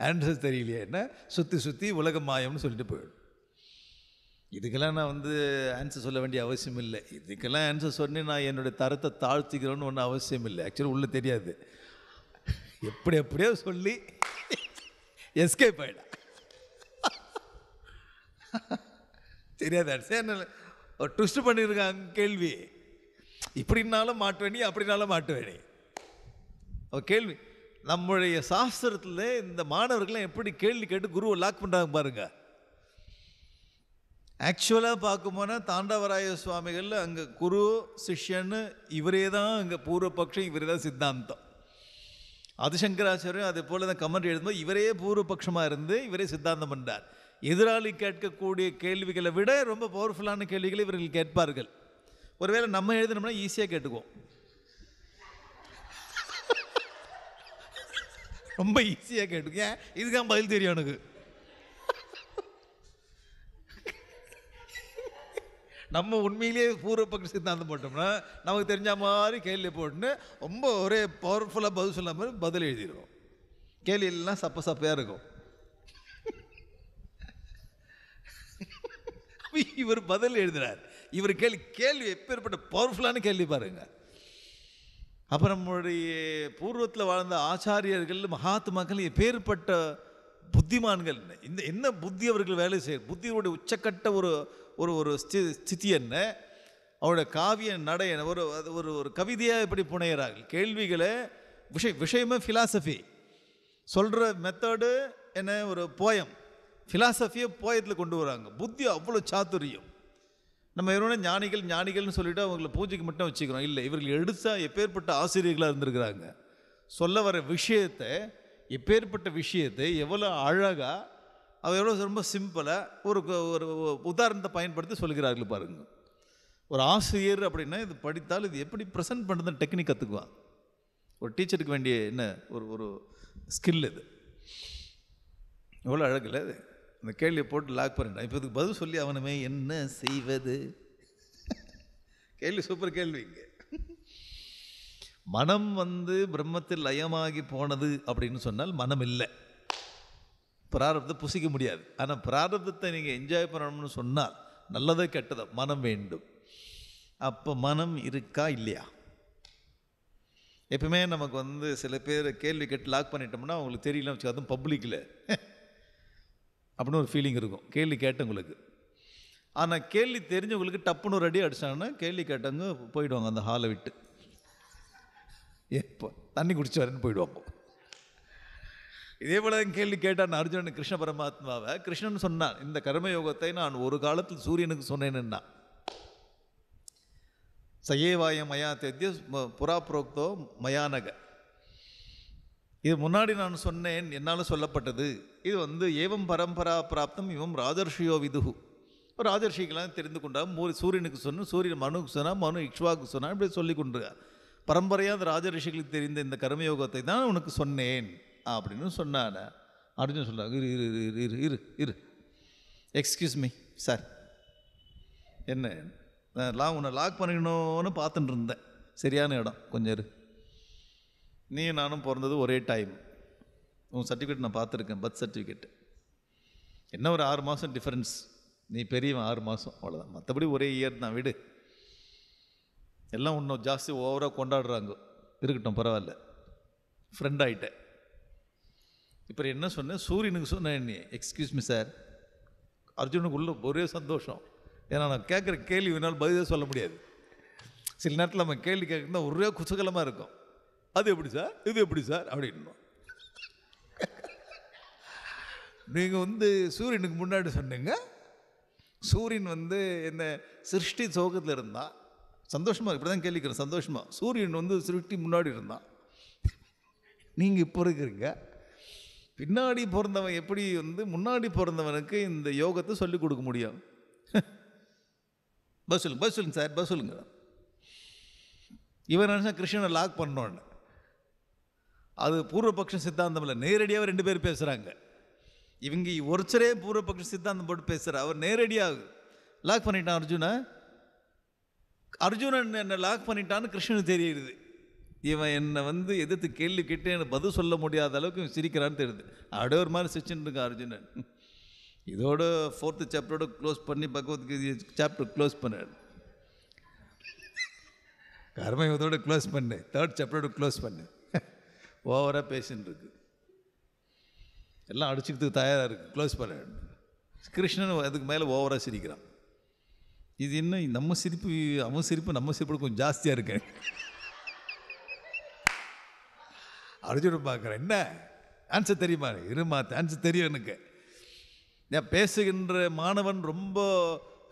ஆன்சர் தெரியலையே என்ன சுற்றி சுற்றி உலக மாயம்னு சொல்லிட்டு போயிடும் இதுக்கெல்லாம் நான் வந்து ஆன்சர் சொல்ல வேண்டிய அவசியம் இல்லை இதுக்கெல்லாம் ஆன்சர் சொன்னே நான் என்னுடைய தரத்தை தாழ்த்திக்கிறோன்னு ஒன்றும் அவசியம் இல்லை ஆக்சுவலி உள்ளே தெரியாது எப்படி எப்படியோ சொல்லி எஸ்கேப் ஆகிடும் தெரியாதா சரி ஒரு ட்விஸ்ட் பண்ணியிருக்காங்க கேள்வி இப்படின்னாலும் மாட்டுவேணி அப்படின்னாலும் மாட்டுவேணி கேள்வி நம்முடைய சாஸ்திரத்தில் இந்த மாணவர்கள்லாம் எப்படி கேள்வி கேட்டு குருவை லாக் பண்ணுறாங்க பாருங்கள் ஆக்சுவலாக பார்க்க போனால் தாண்டவராய சுவாமிகள் அங்கே குரு சிஷ்யன்னு இவரே தான் அங்கே பூர்வபக்ஷம் இவரே தான் சித்தாந்தம் அதுசங்கராச்சாரியம் அதே போல் தான் கமெண்ட் எழுதும்போது இவரே பூர்வபக்ஷமாக இருந்து இவரே சித்தாந்தம் பண்ணார் எதிராளி கேட்கக்கூடிய கேள்விகளை விட ரொம்ப பவர்ஃபுல்லான கேள்விகளை இவர்கள் கேட்பார்கள் ஒருவேளை நம்ம எழுதினோம்னா ஈஸியாக கேட்டுக்குவோம் ரொம்ப ஈஸியாக கேட்டுக்கு ஏன் இதுதான் பதில் தெரியும் எனக்கு நம்ம உண்மையிலேயே பூர்வபக்ஷ சித்தாந்தம் போட்டோம்னா நமக்கு தெரிஞ்ச மாதிரி கேள்வி போட்டுன்னு ரொம்ப ஒரே பவர்ஃபுல்லாக பதில் சொல்லாமல் பதில் எழுதிடுவோம் கேள்வியெல்லாம் எல்லாம் சப்ப சப்பையாக இருக்கும் இவர் பதில் எழுதுகிறார் இவர் கேள்வி கேள்வி எப்பேற்பட்ட பவர்ஃபுல்லான கேள்வி பாருங்கள் அப்புறம் நம்முடைய பூர்வத்தில் வாழ்ந்த ஆச்சாரியர்கள் மகாத்மாக்கள் எப்பேற்பட்ட புத்திமான்கள் இந்த என்ன புத்தி அவர்கள் வேலை செய்ய புத்தியோடைய உச்சக்கட்ட ஒரு ஒரு ஒரு ஸ்திதி என்ன அவருடைய காவிய நடை என்ன ஒரு ஒரு ஒரு கவிதையாக இப்படி புனையிறார்கள் கேள்விகளை விஷய விஷயமே ஃபிலாசபி சொல்கிற மெத்தடு என்ன ஒரு போயம் ஃபிலாசபியை போயத்தில் கொண்டு வராங்க புத்தி அவ்வளோ சாத்துரியம் நம்ம இவரோட ஞானிகள் ஞானிகள்னு சொல்லிவிட்டு அவங்கள பூஜைக்கு மட்டும் வச்சுக்கிறோம் இல்லை இவர்கள் எடுத்தால் எப்பேற்பட்ட ஆசிரியர்களாக இருந்திருக்கிறாங்க சொல்ல வர விஷயத்தை எப்பேற்பட்ட விஷயத்தை எவ்வளோ அழகாக அவர் எவ்வளோ ரொம்ப சிம்பிளாக ஒரு ஒரு உதாரணத்தை பயன்படுத்தி சொல்கிறார்கள் பாருங்கள் ஒரு ஆசிரியர் அப்படின்னா இது படித்தால் இது எப்படி ப்ரெசென்ட் பண்ணுறதுன்னு டெக்னிக் கற்றுக்குவான் ஒரு டீச்சருக்கு வேண்டிய என்ன ஒரு ஒரு ஸ்கில் இது எவ்வளோ அழகு இல்லை இது இந்த கேள்வியை போட்டு லாக் பண்ணிட்டான் இப்போ இதுக்கு பதில் சொல்லி அவனுமே என்ன செய்வது கேள்வி சூப்பர் கேள்வி இங்கே மனம் வந்து பிரம்மத்தில் லயமாகி போனது அப்படின்னு சொன்னால் மனம் இல்லை பிராரப்தத்தை புசிக்க முடியாது ஆனால் பிராரப்தத்தை நீங்கள் என்ஜாய் பண்ணணும்னு சொன்னால் நல்லதோ கெட்டதோ மனம் வேண்டும் அப்போ மனம் இருக்கா இல்லையா எப்பவுமே நமக்கு வந்து சில பேர் கேள்வி கேட்டு லாக் பண்ணிட்டோம்னா அவங்களுக்கு தெரியல வச்சு அதுவும் பப்ளிக்கில் அப்படின்னு ஒரு ஃபீலிங் இருக்கும் கேள்வி கேட்டவங்களுக்கு ஆனால் கேள்வி தெரிஞ்சவங்களுக்கு டப்புன்னு ஒரு அடி அடிச்சாங்கன்னா கேள்வி கேட்டவங்க போயிடுவாங்க அந்த ஹாலை விட்டு எப்போ தண்ணி குடிச்சு வரேன்னு போயிடுவாங்க இதே போல கேள்வி கேட்டான் அர்ஜுனன் கிருஷ்ண பரமாத்மாவை கிருஷ்ணன் சொன்னான் இந்த கர்மயோகத்தை நான் ஒரு காலத்தில் சூரியனுக்கு சொன்னேன்னா சயேவாய மயா தேத்திய புறா புரோக்தோ மயானக இது முன்னாடி நான் சொன்னேன் என்னால் சொல்லப்பட்டது இது வந்து ஏவம் பரம்பரா பிராப்தம் இவம் ராஜர்ஷியோ விதுகு ராஜர்ஷிக்கெல்லாம் தெரிந்து கொண்டா மூ சூரியனுக்கு சொன்ன சூரியன் மனுக்கு சொன்னால் மனு இக்ஷ்வாக்கு சொன்னால் இப்படி சொல்லி கொண்டிருக்கார் பரம்பரையாக அந்த ராஜரிஷிகளுக்கு தெரிந்த இந்த கர்மயோகத்தை தான் உனக்கு சொன்னேன் அப்படின்னு சொன்னான அர்ஜுன் சொன்னாங்க இரு இரு இரு இரு இரு இரு எக்ஸ்கியூஸ் மீ சார் என்ன லா உன்னை லாக் பண்ணிக்கணும்னு பார்த்துட்டு இருந்தேன் சரியான இடம் கொஞ்சம் இரு நீ நானும் பிறந்தது ஒரே டைம் உன் சர்டிஃபிகேட் நான் பார்த்துருக்கேன் பர்த் சர்டிஃபிகேட் என்ன ஒரு ஆறு மாதம் டிஃப்ரென்ஸ் நீ பெரியவன் ஆறு மாதம் அவ்வளோதான் மற்றபடி ஒரே இயர் தான் வீடு எல்லாம் இன்னும் ஜாஸ்தி ஓவராக கொண்டாடுறாங்க இருக்கட்டும் பரவாயில்ல ஃப்ரெண்ட் ஆகிட்டேன் இப்போ என்ன சொன்னேன் சூரியனுக்கு சொன்னேன் நீ எக்ஸ்கியூஸ் மீ சார் அர்ஜுனுக்கு உள்ள ஒரே சந்தோஷம் ஏன்னா நான் கேட்குற கேள்வி வேணாலும் பதிலே சொல்ல முடியாது சில நேரத்தில் நம்ம கேள்வி கேட்குறதுனா ஒரே குசகலமாக இருக்கும் அது எப்படி சார் இது எப்படி சார் அப்படின்னு நீங்கள் வந்து சூரியனுக்கு முன்னாடி சொன்னீங்க சூரியன் வந்து என்ன சிருஷ்டி சோகத்தில் இருந்தான் சந்தோஷமாக இப்படி தான் கேள்விக்கிறேன் சந்தோஷமாக சூரியன் வந்து சிருஷ்டி முன்னாடி இருந்தான் நீங்கள் இப்போ இருக்கிறீங்க பின்னாடி பிறந்தவன் எப்படி வந்து முன்னாடி பிறந்தவனுக்கு இந்த யோகத்தை சொல்லிக் கொடுக்க முடியும் பஸ் சொல்லுங்க பஸ் சொல்லுங்க சார் பஸ் சொல்லுங்க இவன் நினச்சா கிருஷ்ணனை லாக் பண்ணோன்னு அது பூர்வபக்ஷ சித்தாந்தம் இல்லை நேரடியாக ரெண்டு பேர் பேசுகிறாங்க இவங்க ஒருத்தரே பூர்வபக்ஷ சித்தாந்தம் போட்டு பேசுகிறார் அவர் நேரடியாக லாக் பண்ணிட்டான் அர்ஜுனை அர்ஜுனன் என்னை லாக் பண்ணிட்டான்னு கிருஷ்ணனுக்கு தெரியுது இவன் என்னை வந்து எதிர்த்து கேள்வி கேட்டு எனக்கு பதில் சொல்ல முடியாத அளவுக்கு இவன் சிரிக்கிறான்னு தெரியுது அப்படியே ஒரு மாதிரி சிரிச்சுன்னு இருக்கான் அர்ஜுனன் இதோட ஃபோர்த்து சாப்டரோட க்ளோஸ் பண்ணி பகவத்கீதை சாப்டர் க்ளோஸ் பண்ண கர்ம க்ளோஸ் பண்ணு தேர்ட் சாப்டரோட க்ளோஸ் பண்ணு ஓவராக பேசின்னு இருக்கு எல்லாம் அடிச்சுக்கிறதுக்கு தயாராக இருக்குது க்ளோஸ் பண்ண கிருஷ்ணன் அதுக்கு மேலே ஓவராக சிரிக்கிறான் இது என்ன நம்ம சிரிப்பு அவன் சிரிப்பு நம்ம சிரிப்பு கொஞ்சம் ஜாஸ்தியாக இருக்கு அடிச்சுட்டு பார்க்குறேன் என்ன ஆன்சர் தெரியுமா இருமா ஆன்சர் தெரியும் எனக்கு நான் பேசுகின்ற மாணவன் ரொம்ப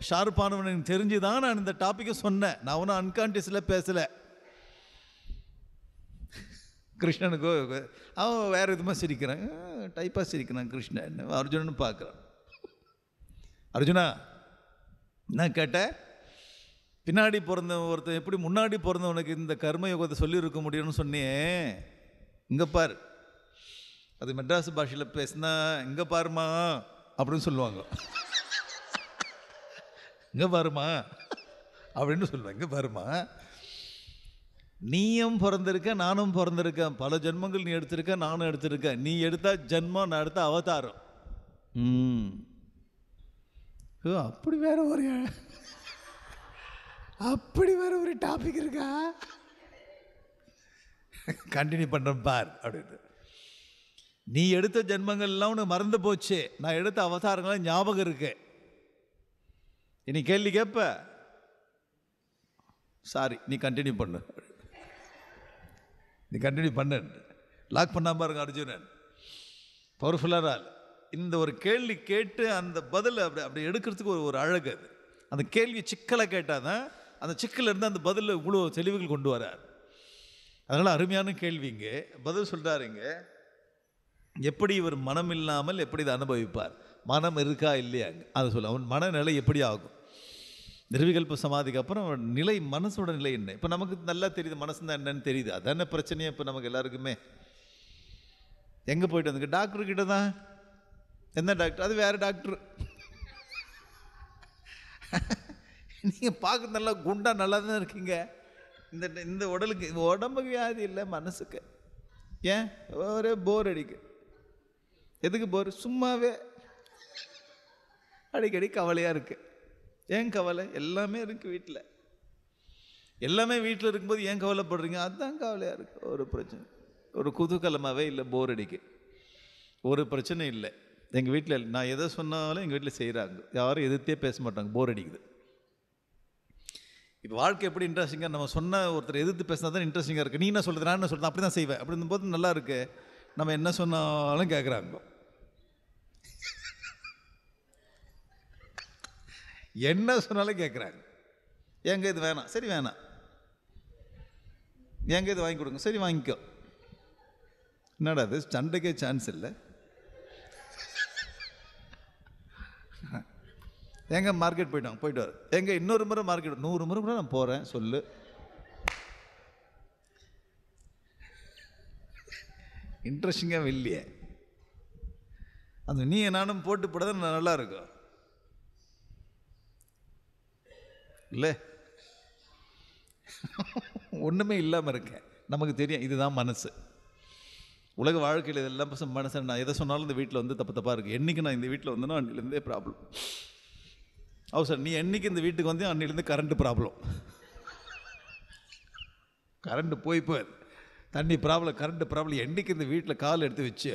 ஷார்ப்பானவன் எனக்கு தெரிஞ்சுதான் நான் இந்த டாப்பிக்கை சொன்னேன் நான் ஒன்றும் அன்கான்ஷியஸில் பேசலை கிருஷ்ணனுக்கு அவன் வேறு விதமாக சிரிக்கிறான் டைப்பாக சிரிக்கிறான் கிருஷ்ணன் அர்ஜுனன் பார்க்குறான் அர்ஜுனா என்ன கேட்டேன் பின்னாடி பிறந்த ஒருத்தன் எப்படி முன்னாடி பிறந்தவனுக்கு இந்த கர்மயோகத்தை சொல்லியிருக்க முடியும்னு சொன்னேன் இங்கே பார் அது மெட்ராஸ் பாஷையில் பேசினா இங்கே பாருமா அப்படின்னு சொல்லுவாங்க இங்கே பாருமா அப்படின்னு சொல்லுவாங்க இங்கே பாருமா நீயும் பிறந்திருக்க நானும் பிறந்திருக்கேன் பல ஜென்மங்கள் நீ எடுத்திருக்க நானும் எடுத்திருக்கேன் நீ எடுத்தா ஜென்மம் நான் எடுத்த அவதாரம் ம் அப்படி வேற ஒரு அப்படி வேற ஒரு டாபிக் இருக்கா கண்டினியூ பண்ணுறேன் பார் அப்படின்னு நீ எடுத்த ஜென்மங்கள்லாம் உனக்கு மறந்து போச்சு நான் எடுத்த அவதாரங்கள்லாம் ஞாபகம் இருக்கு இனி கேள்வி கேட்ப சாரி நீ கண்டினியூ பண்ணு நீ கண்டினியூ பண்ணு லாக் பண்ணாமல் பாருங்க அர்ஜுனன் பவர்ஃபுல்லாக ஆள் இந்த ஒரு கேள்வி கேட்டு அந்த பதில் அப்படி அப்படி எடுக்கிறதுக்கு ஒரு ஒரு அழகு அது அந்த கேள்வி சிக்கலை கேட்டால் தான் அந்த சிக்கல் இருந்து அந்த பதிலில் இவ்வளோ தெளிவுகள் கொண்டு வரார் அதனால் அருமையான கேள்விங்க பதில் சொல்கிறாருங்க எப்படி இவர் மனம் இல்லாமல் எப்படி இதை அனுபவிப்பார் மனம் இருக்கா இல்லையாங்க அதை சொல்ல அவன் மனநிலை எப்படி ஆகும் நிர்விகல்ப சமாதிக்கு அப்புறம் நிலை மனசோட நிலை என்ன இப்போ நமக்கு நல்லா தெரியுது மனசு தான் என்னன்னு தெரியுது அதான பிரச்சனையே இப்போ நமக்கு எல்லாருக்குமே எங்கே போயிட்டு வந்துங்க டாக்டர்கிட்ட தான் என்ன டாக்டர் அது வேறு டாக்டர் நீங்கள் பார்க்க நல்லா குண்டாக நல்லா தான் இருக்கீங்க இந்த இந்த உடலுக்கு உடம்புக்கு வியாதி இல்லை மனசுக்கு ஏன் ஒரே போர் அடிக்கு எதுக்கு போர் சும்மாவே அடிக்கடி கவலையாக இருக்குது ஏன் கவலை எல்லாமே இருக்குது வீட்டில் எல்லாமே வீட்டில் இருக்கும்போது ஏன் கவலைப்படுறீங்க அதுதான் கவலையாக இருக்குது ஒரு பிரச்சனை ஒரு குதூகலமாகவே இல்லை போர் அடிக்கு ஒரு பிரச்சனை இல்லை எங்கள் வீட்டில் நான் எதை சொன்னாலும் எங்கள் வீட்டில் செய்கிறாங்க யாரும் எதிர்த்தே பேச மாட்டாங்க போர் அடிக்குது இப்போ வாழ்க்கை எப்படி இன்ட்ரெஸ்டிங்காக நம்ம சொன்ன ஒருத்தர் எதிர்த்து பேசினா தான் இன்ட்ரெஸ்டிங்காக இருக்குது நீ என்ன சொல்கிறது நான் என்ன சொல்கிறது அப்படி தான் செய்வேன் அப்படி இருந்தபோது நல்லா இருக்குது நம்ம என்ன சொன்னாலும் கேட்குறாங்க என்ன சொன்னாலும் கேட்குறாங்க எங்கே இது வேணாம் சரி வேணாம் எங்கே இது வாங்கி கொடுங்க சரி வாங்கிக்கோ என்னடா அது சண்டைக்கே சான்ஸ் இல்லை எங்கே மார்க்கெட் போயிட்டோம் போயிட்டு வர எங்கே இன்னொரு முறை மார்க்கெட் நூறு முறை கூட நான் போகிறேன் சொல்லு இன்ட்ரெஸ்டிங்காக இல்லையே அந்த நீ நானும் போட்டு போட நல்லா இருக்கும் இல்லை ஒன்றுமே இல்லாமல் இருக்கேன் நமக்கு தெரியும் இதுதான் மனசு உலக வாழ்க்கையில் இதெல்லாம் பசங்க மனசு நான் எதை சொன்னாலும் இந்த வீட்டில் வந்து தப்பு தப்பாக இருக்குது என்றைக்கு நான் இந்த வீட்டில் வந்தேனோ அன்னிலேருந்தே ப்ராப்ளம் சார் நீ என்றைக்கு இந்த வீட்டுக்கு வந்தே அன்னிலேருந்து கரண்ட்டு ப்ராப்ளம் கரண்ட்டு போய் போய் தண்ணி ப்ராப்ளம் கரண்ட்டு ப்ராப்ளம் என்றைக்கு இந்த வீட்டில் கால் எடுத்து வச்சு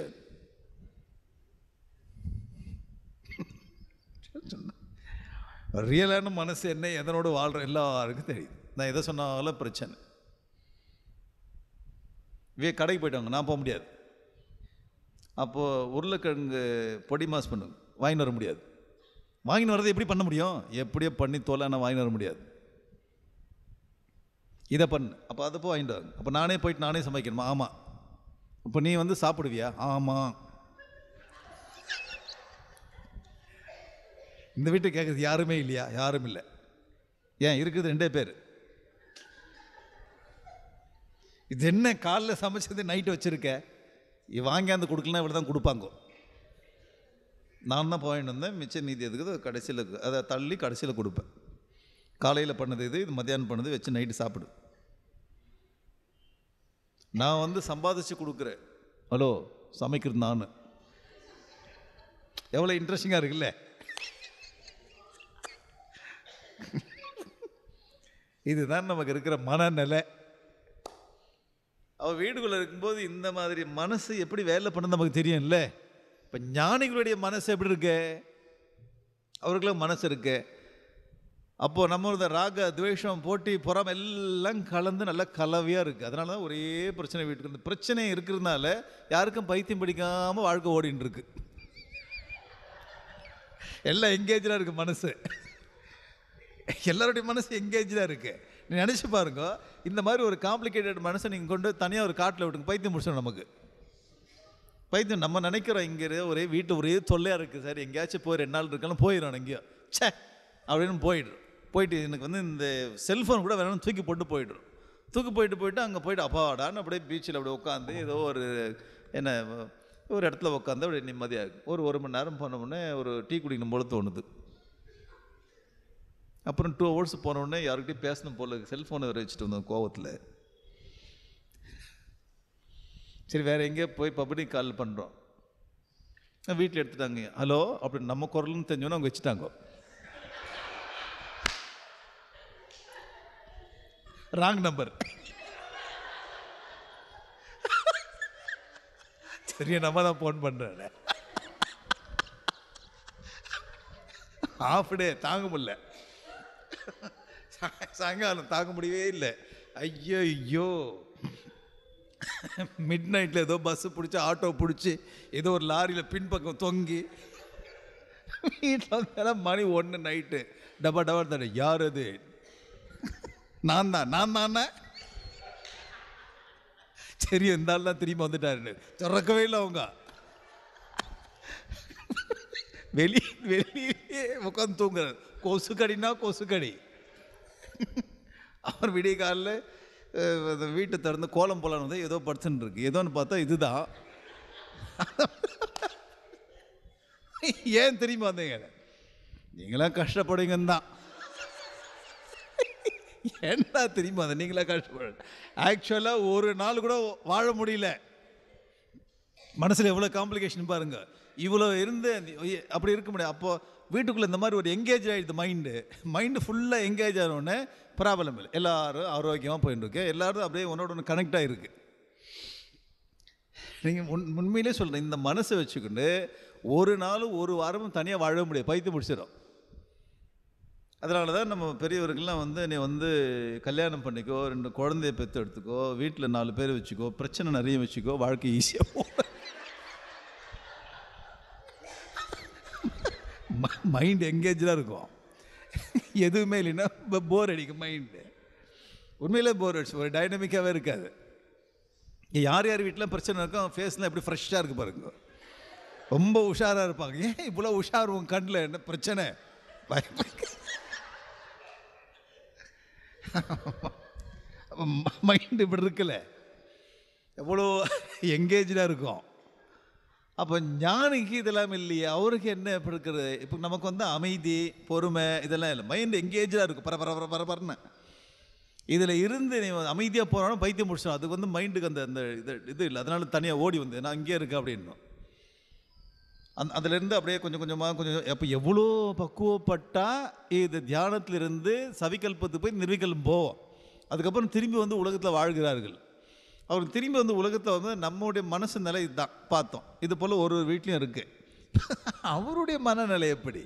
ரியலான மனசு என்ன எதனோடு வாழ்கிற எல்லாருக்கும் தெரியுது நான் எதை சொன்னாலும் பிரச்சனை வே கடைக்கு போயிட்டாங்க நான் போக முடியாது அப்போது உருளைக்கிழங்கு பொடி மாஸ் பண்ணுங்க வாங்கின்னு வர முடியாது வாங்கின்னு வரதை எப்படி பண்ண முடியும் எப்படியோ பண்ணி தோலை நான் வாங்கின்னு வர முடியாது இதை பண்ணு அப்போ அதை போய் வாங்கிட்டு வாங்க அப்போ நானே போயிட்டு நானே சமைக்கணுமா ஆமாம் இப்போ நீ வந்து சாப்பிடுவியா ஆமாம் இந்த வீட்டை கேட்குறது யாருமே இல்லையா யாரும் இல்லை ஏன் இருக்குது ரெண்டே பேர் இது என்ன காலில் சமைச்சது நைட்டு வச்சுருக்க வாங்கியாந்து கொடுக்கலாம் இவ்வளோ தான் கொடுப்பாங்க நான் தான் போயிட்டு வந்தேன் மிச்ச நீதி எதுக்குது கடைசியில் அதை தள்ளி கடைசியில் கொடுப்பேன் காலையில் பண்ணது இது இது மத்தியானம் பண்ணது வச்சு நைட்டு சாப்பிடு நான் வந்து சம்பாதிச்சு கொடுக்குறேன் ஹலோ சமைக்கிறது நான் எவ்வளோ இன்ட்ரெஸ்டிங்காக இருக்குல்ல இதுதான் நமக்கு இருக்கிற மனநிலை அவள் வீடுக்குள்ளே இருக்கும்போது இந்த மாதிரி மனசு எப்படி வேலை பண்ண நமக்கு இல்லை இப்போ ஞானிகளுடைய மனசு எப்படி இருக்கு அவர்களும் மனசு இருக்கு அப்போது நம்ம இந்த ராக துவேஷம் போட்டி புறம் எல்லாம் கலந்து நல்லா கலவையாக இருக்குது அதனால தான் ஒரே பிரச்சனை வீட்டுக்கு இந்த பிரச்சனை இருக்கிறதுனால யாருக்கும் பைத்தியம் பிடிக்காமல் வாழ்க்கை ஓடின்னு இருக்கு எல்லாம் எங்கேஜாக இருக்குது மனசு எல்லாருடைய மனசு எங்கேஜாக இருக்குது நீ நினச்சி பாருங்க இந்த மாதிரி ஒரு காம்ப்ளிகேட்டட் மனசை நீங்கள் கொண்டு தனியாக ஒரு காட்டில் விட்டுங்க பைத்தியம் முடிச்சோம் நமக்கு பைத்தியம் நம்ம நினைக்கிறோம் இங்கே ஒரே வீட்டு ஒரே தொல்லையாக இருக்குது சார் எங்கேயாச்சும் போய் ரெண்டு நாள் இருக்கலாம் போயிடும் எங்கேயோ சே அப்படின்னு போயிடும் போயிட்டு எனக்கு வந்து இந்த செல்ஃபோன் கூட வேணும்னு தூக்கி போட்டு போயிடும் தூக்கி போயிட்டு போயிட்டு அங்கே போய்ட்டு அப்பாடான்னு அப்படியே பீச்சில் அப்படியே உட்காந்து ஏதோ ஒரு என்ன ஒரு இடத்துல உட்காந்து அப்படியே நிம்மதியாக இருக்கும் ஒரு ஒரு மணி நேரம் போனோடனே ஒரு டீ குடிக்கணும் போல தோணுது அப்புறம் டூ ஹவர்ஸ் போனோடனே யாருக்கிட்டையும் பேசணும் போல செல்ஃபோனை வேறு வச்சுட்டு வந்தோம் கோவத்தில் சரி வேறு எங்கேயோ போய் பப்ளிக் கால் பண்ணுறோம் வீட்டில் எடுத்துட்டாங்க ஹலோ அப்படி நம்ம குரல்னு தெரிஞ்சோன்னே அவங்க வச்சுட்டாங்க ராங் நம்பர் சரிய நம்ம தான் ஃபோன் பண்ணுறேன் ஆஃப் டே தாங்க முடியல சாயங்காலம் தாங்க முடியவே இல்லை ஐயோ ஐயோ மிட் நைட்டில் ஏதோ பஸ்ஸு பிடிச்சி ஆட்டோ பிடிச்சி ஏதோ ஒரு லாரியில் பின்பக்கம் தொங்கி வீட்டில் மணி ஒன்று நைட்டு டபா டபா தட யார் அது நான் தான் நான் தான் சரி இருந்தாலும் தான் திரும்பி வந்துட்டாருன்னு திறக்கவே இல்லை அவங்க வெளியே வெளியே உட்காந்து தூங்குறது கொசு கொசுக்கடி அவர் விடிய காலில் வீட்டை திறந்து கோலம் போலான்னு வந்து ஏதோ படிச்சுன்னு இருக்கு ஏதோன்னு பார்த்தா இதுதான் ஏன் தெரியுமா வந்தீங்க நீங்களாம் கஷ்டப்படுங்கன்னு தான் என்ன தெரியுமா அதை நீங்களா கஷ்டப்படு ஆக்சுவலாக ஒரு நாள் கூட வாழ முடியல மனசில் எவ்வளோ காம்ப்ளிகேஷன் பாருங்கள் இவ்வளோ இருந்து அப்படி இருக்க முடியாது அப்போது வீட்டுக்குள்ளே இந்த மாதிரி ஒரு எங்கேஜ் ஆகிடுது மைண்டு மைண்டு ஃபுல்லாக எங்கேஜ் ஆனோடனே ப்ராப்ளம் இல்லை எல்லோரும் ஆரோக்கியமாக போயிட்டு இருக்கு எல்லோரும் அப்படியே ஒன்றோட ஒன்று கனெக்ட் ஆகிருக்கு நீங்கள் முன் உண்மையிலே சொல்கிறேன் இந்த மனசை வச்சுக்கிட்டு ஒரு நாளும் ஒரு வாரமும் தனியாக வாழ முடியாது பைத்து முடிச்சிடும் அதனால தான் நம்ம பெரியவர்கள்லாம் வந்து நீ வந்து கல்யாணம் பண்ணிக்கோ ரெண்டு குழந்தைய பெற்று எடுத்துக்கோ வீட்டில் நாலு பேர் வச்சுக்கோ பிரச்சனை நிறைய வச்சுக்கோ வாழ்க்கை ஈஸியாக போகும் மைண்டு எங்கேஜாக இருக்கும் எதுவுமே இல்லைன்னா போர் அடிக்கும் மைண்டு உண்மையிலே போர் அடிச்சு ஒரு டைனமிக்காகவே இருக்காது யார் யார் வீட்டில் பிரச்சனை இருக்கும் அவன் ஃபேஸில் எப்படி ஃப்ரெஷ்ஷாக இருக்கு பாருங்க ரொம்ப உஷாராக இருப்பாங்க ஏன் இவ்வளோ உஷார் உன் கண்ணில் என்ன பிரச்சனை மைண்டு இப்படி இருக்குல்ல எவ்வளோ எங்கேஜாக இருக்கும் அப்போ ஞானிக்கு இதெல்லாம் இல்லையே அவருக்கு என்ன எப்படி இருக்கிறது இப்போ நமக்கு வந்து அமைதி பொறுமை இதெல்லாம் இல்லை மைண்ட் எங்கேஜாக இருக்கும் பர பர பர பரபரன்னு இதில் இருந்து நீ அமைதியாக போனாலும் பைத்தியம் முடிச்சோம் அதுக்கு வந்து மைண்டுக்கு அந்த அந்த இது இது இல்லை அதனால தனியாக ஓடி வந்து நான் இங்கே இருக்கேன் அப்படின்னும் அந் அதுலேருந்து அப்படியே கொஞ்சம் கொஞ்சமாக கொஞ்சம் அப்போ எவ்வளோ பக்குவப்பட்டால் இது தியானத்திலிருந்து சவிகல்பத்துக்கு போய் நிர்விகல்பம் போவோம் அதுக்கப்புறம் திரும்பி வந்து உலகத்தில் வாழ்கிறார்கள் அவர் திரும்பி வந்து உலகத்தை வந்து நம்முடைய மனசு நிலை இதுதான் பார்த்தோம் இது போல் ஒரு ஒரு வீட்லேயும் இருக்குது அவருடைய மனநிலை எப்படி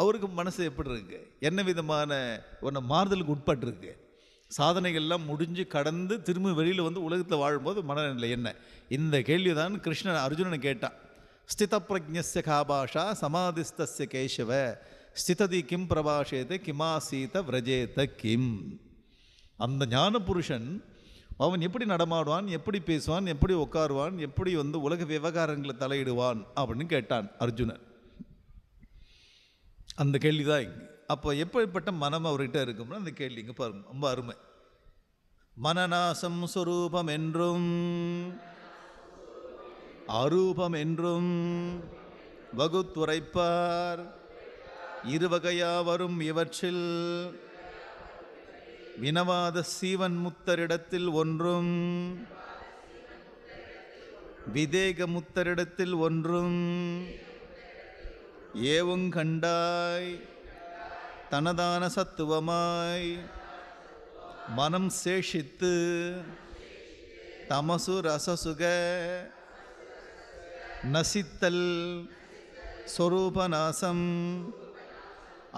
அவருக்கு மனசு எப்படி இருக்குது என்ன விதமான ஒன்று மாறுதலுக்கு உட்பட்டிருக்கு சாதனைகள்லாம் முடிஞ்சு கடந்து திரும்பி வெளியில் வந்து உலகத்தில் வாழும்போது மனநிலை என்ன இந்த கேள்வி தான் கிருஷ்ணன் அர்ஜுனன் கேட்டான் ஸ்தித பிரஜஸ்ய காபாஷா சமாதிஸ்தஸ்ய கேசவ ஸ்திததி கிம் பிரபாஷேத கிமாசீத விரஜேத கிம் அந்த ஞான புருஷன் அவன் எப்படி நடமாடுவான் எப்படி பேசுவான் எப்படி உட்காருவான் எப்படி வந்து உலக விவகாரங்களை தலையிடுவான் அப்படின்னு கேட்டான் அர்ஜுனன் அந்த கேள்வி தான் இங்கே அப்போ எப்படிப்பட்ட மனம் அவர்கிட்ட இருக்கும்னா அந்த கேள்வி இங்கே பாருங்க ரொம்ப அருமை மனநாசம் சுரூபம் என்றும் அரூபம் என்றும் வகுத்துரைப்பார் இருவகையா வரும் இவற்றில் வினவாத சீவன் முத்தரிடத்தில் ஒன்றும் விதேக முத்தரிடத்தில் ஒன்றும் ஏவுங் கண்டாய் தனதான சத்துவமாய் மனம் சேஷித்து தமசு ரசசுக நசித்தல் சொரூபநாசம்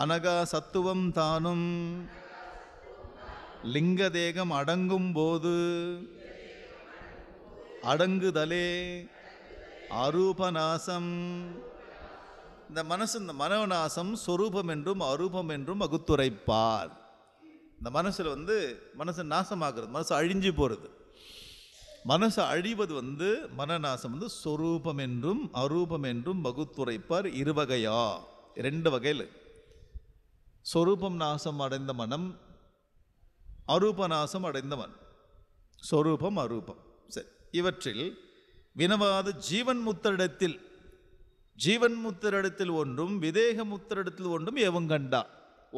அனகா சத்துவம் தானும் லிங்க தேகம் அடங்கும் போது அடங்குதலே அரூபநாசம் இந்த மனசு இந்த மனோநாசம் சொரூபம் என்றும் அரூபம் என்றும் அகுத்துரைப்பார் இந்த மனசில் வந்து மனசு நாசமாகிறது மனசு அழிஞ்சு போகிறது மனசு அழிவது வந்து மனநாசம் வந்து சொரூபம் என்றும் அரூபம் என்றும் வகுத்துரைப்பார் இருவகையா ரெண்டு வகையில் சொரூபம் நாசம் அடைந்த மனம் அரூபநாசம் அடைந்தவன் சொரூபம் அரூபம் சரி இவற்றில் வினவாத ஜீவன் முத்தரிடத்தில் ஜீவன் முத்தரிடத்தில் ஒன்றும் விதேக முத்தரிடத்தில் ஒன்றும் கண்டா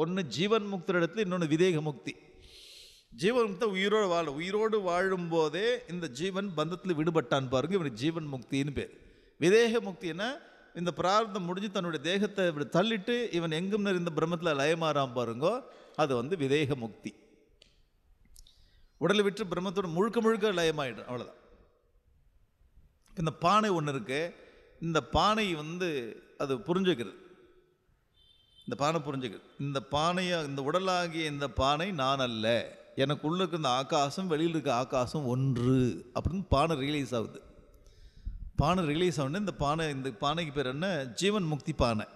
ஒன்று ஜீவன் முக்தரிடத்தில் இன்னொன்று விதேக முக்தி ஜீவன் முக்த உயிரோடு வாழ உயிரோடு வாழும் போதே இந்த ஜீவன் பந்தத்தில் விடுபட்டான் பாருங்க இவனுக்கு ஜீவன் முக்தின்னு பேர் விதேக முக்தினா இந்த பிரார்த்தம் முடிஞ்சு தன்னுடைய தேகத்தை இப்படி தள்ளிட்டு இவன் எங்கும் நிறைந்த பிரம்மத்தில் லயமாறான் பாருங்கோ அது வந்து விதேக முக்தி உடலை விட்டு பிரம்மத்தோடு முழுக்க முழுக்க லயமாயிடும் அவ்வளோதான் இந்த பானை ஒன்று இருக்குது இந்த பானை வந்து அது புரிஞ்சுக்கிறது இந்த பானை புரிஞ்சுக்கிறது இந்த பானையை இந்த உடலாகிய இந்த பானை நான் அல்ல எனக்குள்ளே இருக்க இந்த ஆகாசம் வெளியில் இருக்க ஆகாசம் ஒன்று அப்படின்னு பானை ரிலீஸ் ஆகுது பானை ரிலீஸ் ஆகணும் இந்த பானை இந்த பானைக்கு பேர் என்ன ஜீவன் முக்தி பானை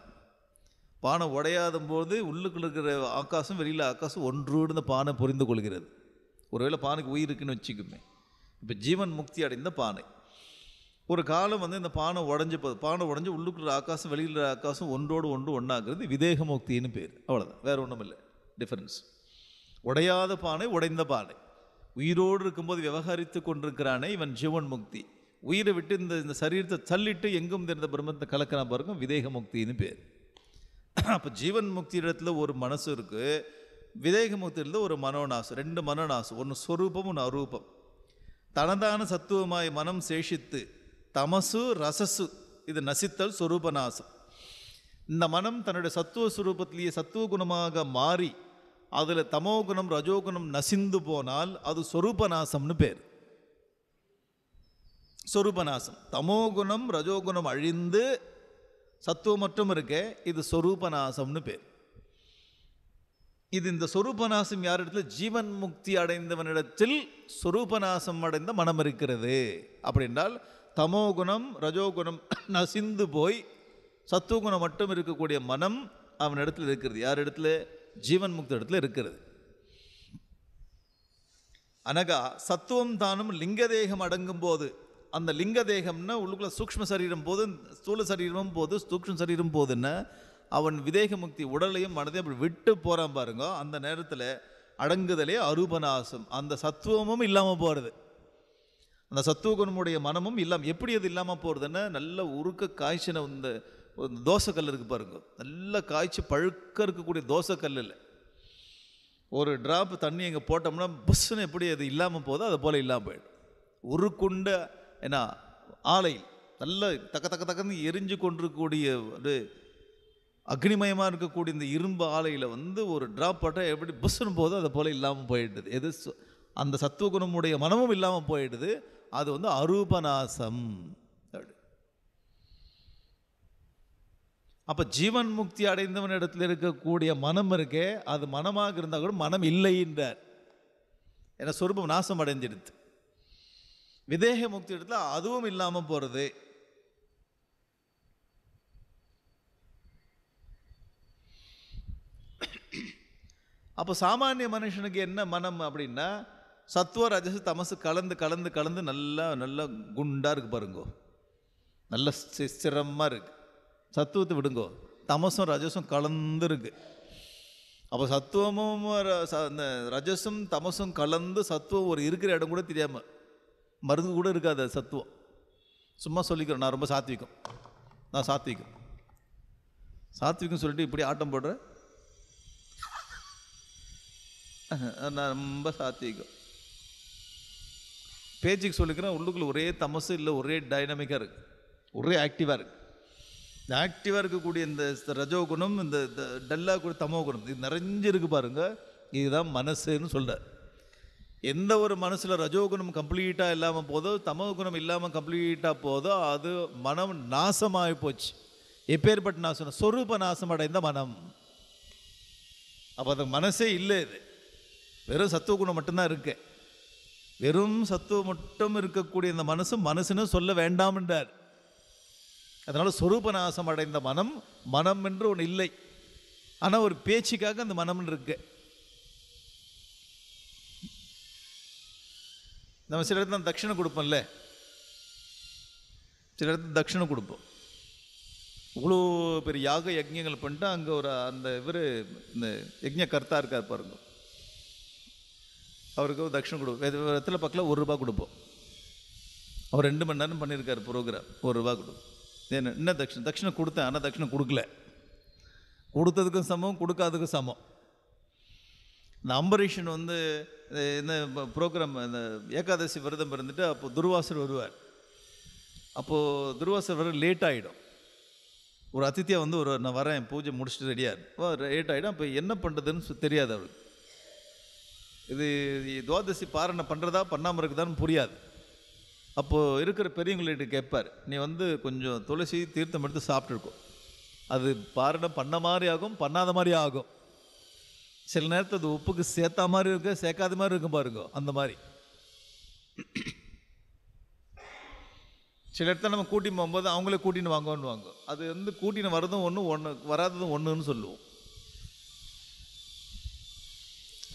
பானை உடையாத போது உள்ளுக்குள்ள இருக்கிற ஆகாசம் வெளியில் ஆகாசம் ஒன்றோடு இந்த பானை புரிந்து கொள்கிறது ஒருவேளை பானுக்கு உயிர் இருக்குன்னு வச்சுக்குமே இப்போ ஜீவன் முக்தி அடைந்த பானை ஒரு காலம் வந்து இந்த பானை உடஞ்சி பானை உடஞ்சி உள்ளுக்குள்ள ஆகாசம் வெளியில் ஆகாசம் ஒன்றோடு ஒன்று ஒன்றாகிறது விதேக முக்தின்னு பேர் அவ்வளோதான் வேறு ஒன்றும் இல்லை டிஃப்ரென்ஸ் உடையாத பானை உடைந்த பானை உயிரோடு இருக்கும்போது விவகரித்து கொண்டிருக்கிறானே இவன் ஜீவன் முக்தி உயிரை விட்டு இந்த இந்த சரீரத்தை தள்ளிட்டு எங்கும் தெரிந்த பிரம்மத்தை கலக்கிறான் பாருங்க விதேக முக்தின்னு பேர் அப்போ ஜீவன் முக்தி இடத்துல ஒரு மனசு இருக்குது விதேகமுகத்திலிருந்து ஒரு மனோநாசு ரெண்டு மனோநாசு ஒன்று ஸ்வரூபம் ஒன்று அரூபம் தனதான சத்துவமாய் மனம் சேஷித்து தமசு ரசசு இது நசித்தல் சொரூபநாசம் இந்த மனம் தன்னுடைய சத்துவ சுரூபத்திலேயே சத்துவ குணமாக மாறி அதில் தமோகுணம் ரஜோகுணம் நசிந்து போனால் அது சொரூபநாசம்னு பேர் சொரூபநாசம் தமோகுணம் ரஜோகுணம் அழிந்து சத்துவம் மற்றும் இருக்கே இது சொரூபநாசம்னு பேர் இது இந்த சொரூபநாசம் யாரிடத்தில் ஜீவன் முக்தி அடைந்தவனிடத்தில் சொரூபநாசம் அடைந்த மனம் இருக்கிறது அப்படின்றால் தமோகுணம் ரஜோகுணம் நசிந்து போய் சத்துவகுணம் மட்டும் இருக்கக்கூடிய மனம் அவனிடத்தில் இருக்கிறது யார் இடத்துல ஜீவன் முக்தி இடத்துல இருக்கிறது அனகா சத்துவம் தானும் லிங்க தேகம் அடங்கும் போது அந்த லிங்க தேகம்னா உள்ளுக்குள்ள சூக்ம சரீரம் போது ஸ்தூல சரீரமும் போது சூக்ம சரீரம் போதுன்னா அவன் விதேக முக்தி உடலையும் மனதையும் அப்படி விட்டு போகிறான் பாருங்க அந்த நேரத்தில் அடங்குதலே அருபநாசம் அந்த சத்துவமும் இல்லாமல் போகிறது அந்த சத்துவ குணமுடைய மனமும் இல்லாமல் எப்படி அது இல்லாமல் போகிறதுன்னு நல்ல உருக்க காய்ச்சின இந்த தோசைக்கல் இருக்குது பாருங்க நல்லா காய்ச்சி பழுக்க இருக்கக்கூடிய இல்லை ஒரு ட்ராப் தண்ணி இங்கே போட்டோம்னா புஷ்ஷுன்னு எப்படி அது இல்லாமல் போதோ அது போல் இல்லாமல் போயிடும் உருக்குண்ட என்ன ஆலை நல்ல தக்க தக்க தக்கன்னு எரிஞ்சு கொண்டிருக்கக்கூடிய ஒரு அக்னிமயமாக இருக்கக்கூடிய இந்த இரும்பு ஆலையில் வந்து ஒரு ட்ராப் பட்டால் எப்படி பஸ்ஸுன்னு போது அதை போல் இல்லாமல் போயிடுது எது அந்த சத்துவ குணமுடைய மனமும் இல்லாமல் போயிடுது அது வந்து அரூபநாசம் அப்போ ஜீவன் முக்தி அடைந்தவன் இடத்துல இருக்கக்கூடிய மனம் இருக்கே அது மனமாக இருந்தால் கூட மனம் இல்லைன்றார் என சொரூபம் நாசம் அடைஞ்சிடுது விதேக முக்தி இடத்துல அதுவும் இல்லாமல் போகிறது அப்போ சாமானிய மனுஷனுக்கு என்ன மனம் அப்படின்னா சத்துவ ரஜசு தமசு கலந்து கலந்து கலந்து நல்லா நல்லா குண்டாக இருக்குது பாருங்கோ நல்ல சிரமமாக இருக்குது சத்துவத்தை விடுங்கோ தமசும் ரஜசும் கலந்து இருக்குது அப்போ சத்துவமும் அந்த ரஜசும் தமசும் கலந்து சத்துவம் ஒரு இருக்கிற இடம் கூட தெரியாமல் மருந்து கூட இருக்காது சத்துவம் சும்மா சொல்லிக்கிறேன் நான் ரொம்ப சாத்விக்கும் நான் சாத்விக்கும் சாத்விகம் சொல்லிட்டு இப்படி ஆட்டம் போடுறேன் நான் ரொம்ப சாத்தியம் பேச்சுக்கு சொல்லிக்கிறேன் உள்ளுக்குள்ளே ஒரே தமசு இல்லை ஒரே டைனமிக்காக இருக்குது ஒரே ஆக்டிவாக இருக்குது இந்த ஆக்டிவாக இருக்கக்கூடிய இந்த ரஜோ குணம் இந்த டல்லாக கூட தமோ குணம் இது நிறைஞ்சிருக்கு பாருங்கள் இதுதான் மனசுன்னு சொல்கிறார் எந்த ஒரு மனசில் ரஜோகுணம் கம்ப்ளீட்டாக இல்லாமல் போதோ தமோ குணம் இல்லாமல் கம்ப்ளீட்டாக போதோ அது மனம் நாசமாகி போச்சு எப்பேற்பட்ட நாசம் சொரூப நாசம் அடைந்த மனம் அப்போ அந்த மனசே இல்லை இது வெறும் சத்துவ குணம் மட்டும்தான் இருக்கு வெறும் சத்துவம் மட்டும் இருக்கக்கூடிய இந்த மனசு மனசுன்னு சொல்ல வேண்டாம் என்றார் அதனால் சொரூப நாசம் அடைந்த மனம் மனம் என்று ஒன்று இல்லை ஆனால் ஒரு பேச்சுக்காக அந்த மனம் இருக்கு நம்ம சில இடத்துல தட்சிணம் கொடுப்போம்ல சில இடத்துல தட்சிணம் கொடுப்போம் இவ்வளோ பெரிய யாக யஜ்யங்கள் பண்ணிட்டு அங்கே ஒரு அந்த இவர் இந்த யஜ்ய கர்த்தா இருக்கார் பாருங்கள் அவருக்கு தட்சிணம் கொடுப்போம் இடத்துல பக்கத்தில் ஒரு ரூபா கொடுப்போம் அவர் ரெண்டு மணி நேரம் பண்ணியிருக்கார் ப்ரோக்ராம் ஒரு ரூபா கொடுப்போம் என்ன என்ன தட்சிணம் தட்சிணம் கொடுத்தேன் ஆனால் தட்சிணம் கொடுக்கல கொடுத்ததுக்கும் சமம் கொடுக்காததுக்கும் சமம் இந்த அம்பரீஷன் வந்து இந்த ப்ரோக்ராம் இந்த ஏகாதசி விரதம் இருந்துட்டு அப்போது துர்வாசர் வருவார் அப்போது துர்வாசர் வர லேட் ஆகிடும் ஒரு அதித்தியாக வந்து ஒரு நான் வரேன் பூஜை முடிச்சுட்டு ரெடியாக லேட் ஆகிடும் அப்போ என்ன பண்ணுறதுன்னு தெரியாது அவருக்கு இது துவாதசி பாரணை பண்ணுறதா பண்ணாமல் இருக்குதான்னு புரியாது அப்போது இருக்கிற பெரியவங்கள்ட்ட கேட்பார் நீ வந்து கொஞ்சம் துளசி தீர்த்தம் எடுத்து சாப்பிட்ருக்கோம் அது பாரணம் பண்ண மாதிரி ஆகும் பண்ணாத மாதிரி ஆகும் சில நேரத்தில் அது உப்புக்கு சேர்த்தா மாதிரி இருக்கும் சேர்க்காத மாதிரி இருக்கும் பாருங்க அந்த மாதிரி சில இடத்துல நம்ம கூட்டின்னு போகும்போது அவங்களே கூட்டின்னு வாங்கன்னு வாங்க அது வந்து கூட்டின்னு வரதும் ஒன்று ஒன்று வராததும் ஒன்றுன்னு சொல்லுவோம்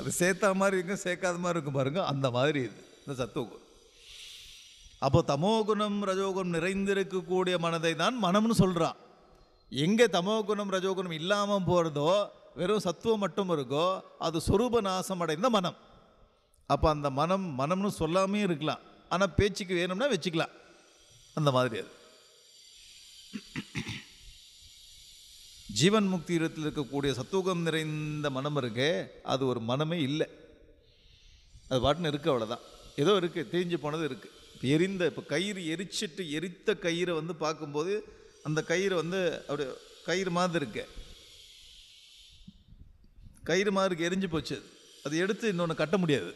அது சேர்த்தா மாதிரி இருக்கும் சேர்க்காத மாதிரி இருக்கும் பாருங்கள் அந்த மாதிரி இது இந்த சத்துவகுணம் அப்போ தமோகுணம் ரஜோகுணம் நிறைந்திருக்கக்கூடிய மனதை தான் மனம்னு சொல்கிறான் எங்கே தமோகுணம் ரஜோகுணம் இல்லாமல் போகிறதோ வெறும் சத்துவம் மட்டும் இருக்கோ அது சொரூப நாசம் அடைந்த மனம் அப்போ அந்த மனம் மனம்னு சொல்லாமே இருக்கலாம் ஆனால் பேச்சுக்கு வேணும்னா வச்சுக்கலாம் அந்த மாதிரி அது ஜீவன் முக்தி இடத்தில் இருக்கக்கூடிய சத்துவகம் நிறைந்த மனம் இருக்கே அது ஒரு மனமே இல்லை அது பாட்டுன்னு இருக்குது அவ்வளோதான் ஏதோ இருக்குது தெரிஞ்சு போனது இருக்குது இப்போ எரிந்த இப்போ கயிறு எரிச்சிட்டு எரித்த கயிறை வந்து பார்க்கும்போது அந்த கயிறு வந்து அப்படி கயிறு மாதிரி இருக்கு கயிறு மாதிரி எரிஞ்சு போச்சு அது எடுத்து இன்னொன்று கட்ட முடியாது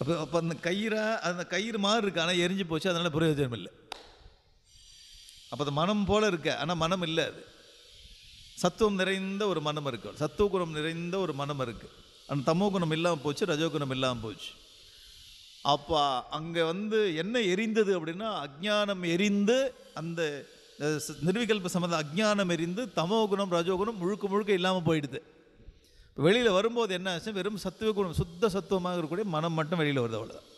அப்போ அப்போ அந்த கயிறாக அந்த கயிறு மாதிரி இருக்குது ஆனால் எரிஞ்சு போச்சு அதனால் பிரயோஜனம் இல்லை அப்போ அது மனம் போல் இருக்கு ஆனால் மனம் இல்லை அது சத்துவம் நிறைந்த ஒரு மனம் இருக்குது குணம் நிறைந்த ஒரு மனம் இருக்குது அந்த தமோ குணம் இல்லாமல் போச்சு ரஜோகுணம் இல்லாமல் போச்சு அப்போ அங்கே வந்து என்ன எரிந்தது அப்படின்னா அஜ்ஞானம் எரிந்து அந்த நிர்விகல்ப சம்மந்த அஜ்ஞானம் எரிந்து தமோகுணம் ரஜோகுணம் முழுக்க முழுக்க இல்லாமல் போயிடுது வெளியில் வரும்போது என்ன ஆச்சு வெறும் சத்துவ குணம் சுத்த சத்துவமாக இருக்கக்கூடிய மனம் மட்டும் வெளியில் வருது அவ்வளோதான்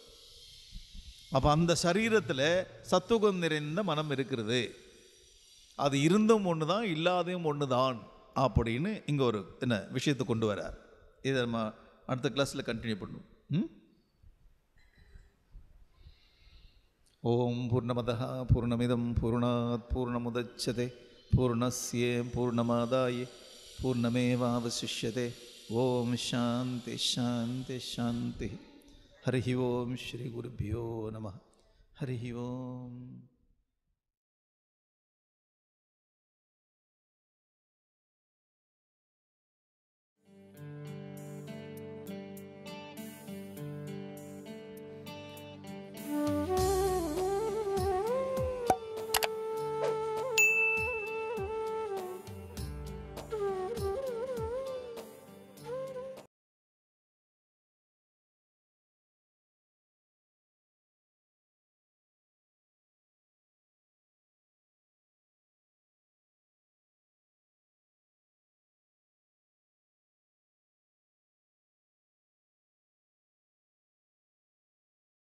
அப்போ அந்த சரீரத்தில் சத்துவகுணம் நிறைந்த மனம் இருக்கிறது அது இருந்தும் ஒன்று தான் இல்லாதையும் ஒன்று தான் அப்படின்னு இங்கே ஒரு என்ன விஷயத்தை கொண்டு வரார் இதை நம்ம அடுத்த கிளாஸில் கண்டினியூ பண்ணும் ஓம் பூர்ணமத பூர்ணமிதம் பூர்ணாத் பூர்ணமுதச்சதே பூர்ணஸ்யே பூர்ணமாதாய பூர்ணமேவாவசிஷ்யதே ஓம் சாந்தி சாந்தி சாந்தி ஹரி ஓம் ஸ்ரீ குருபியோ நம ஹரி ஓம் you.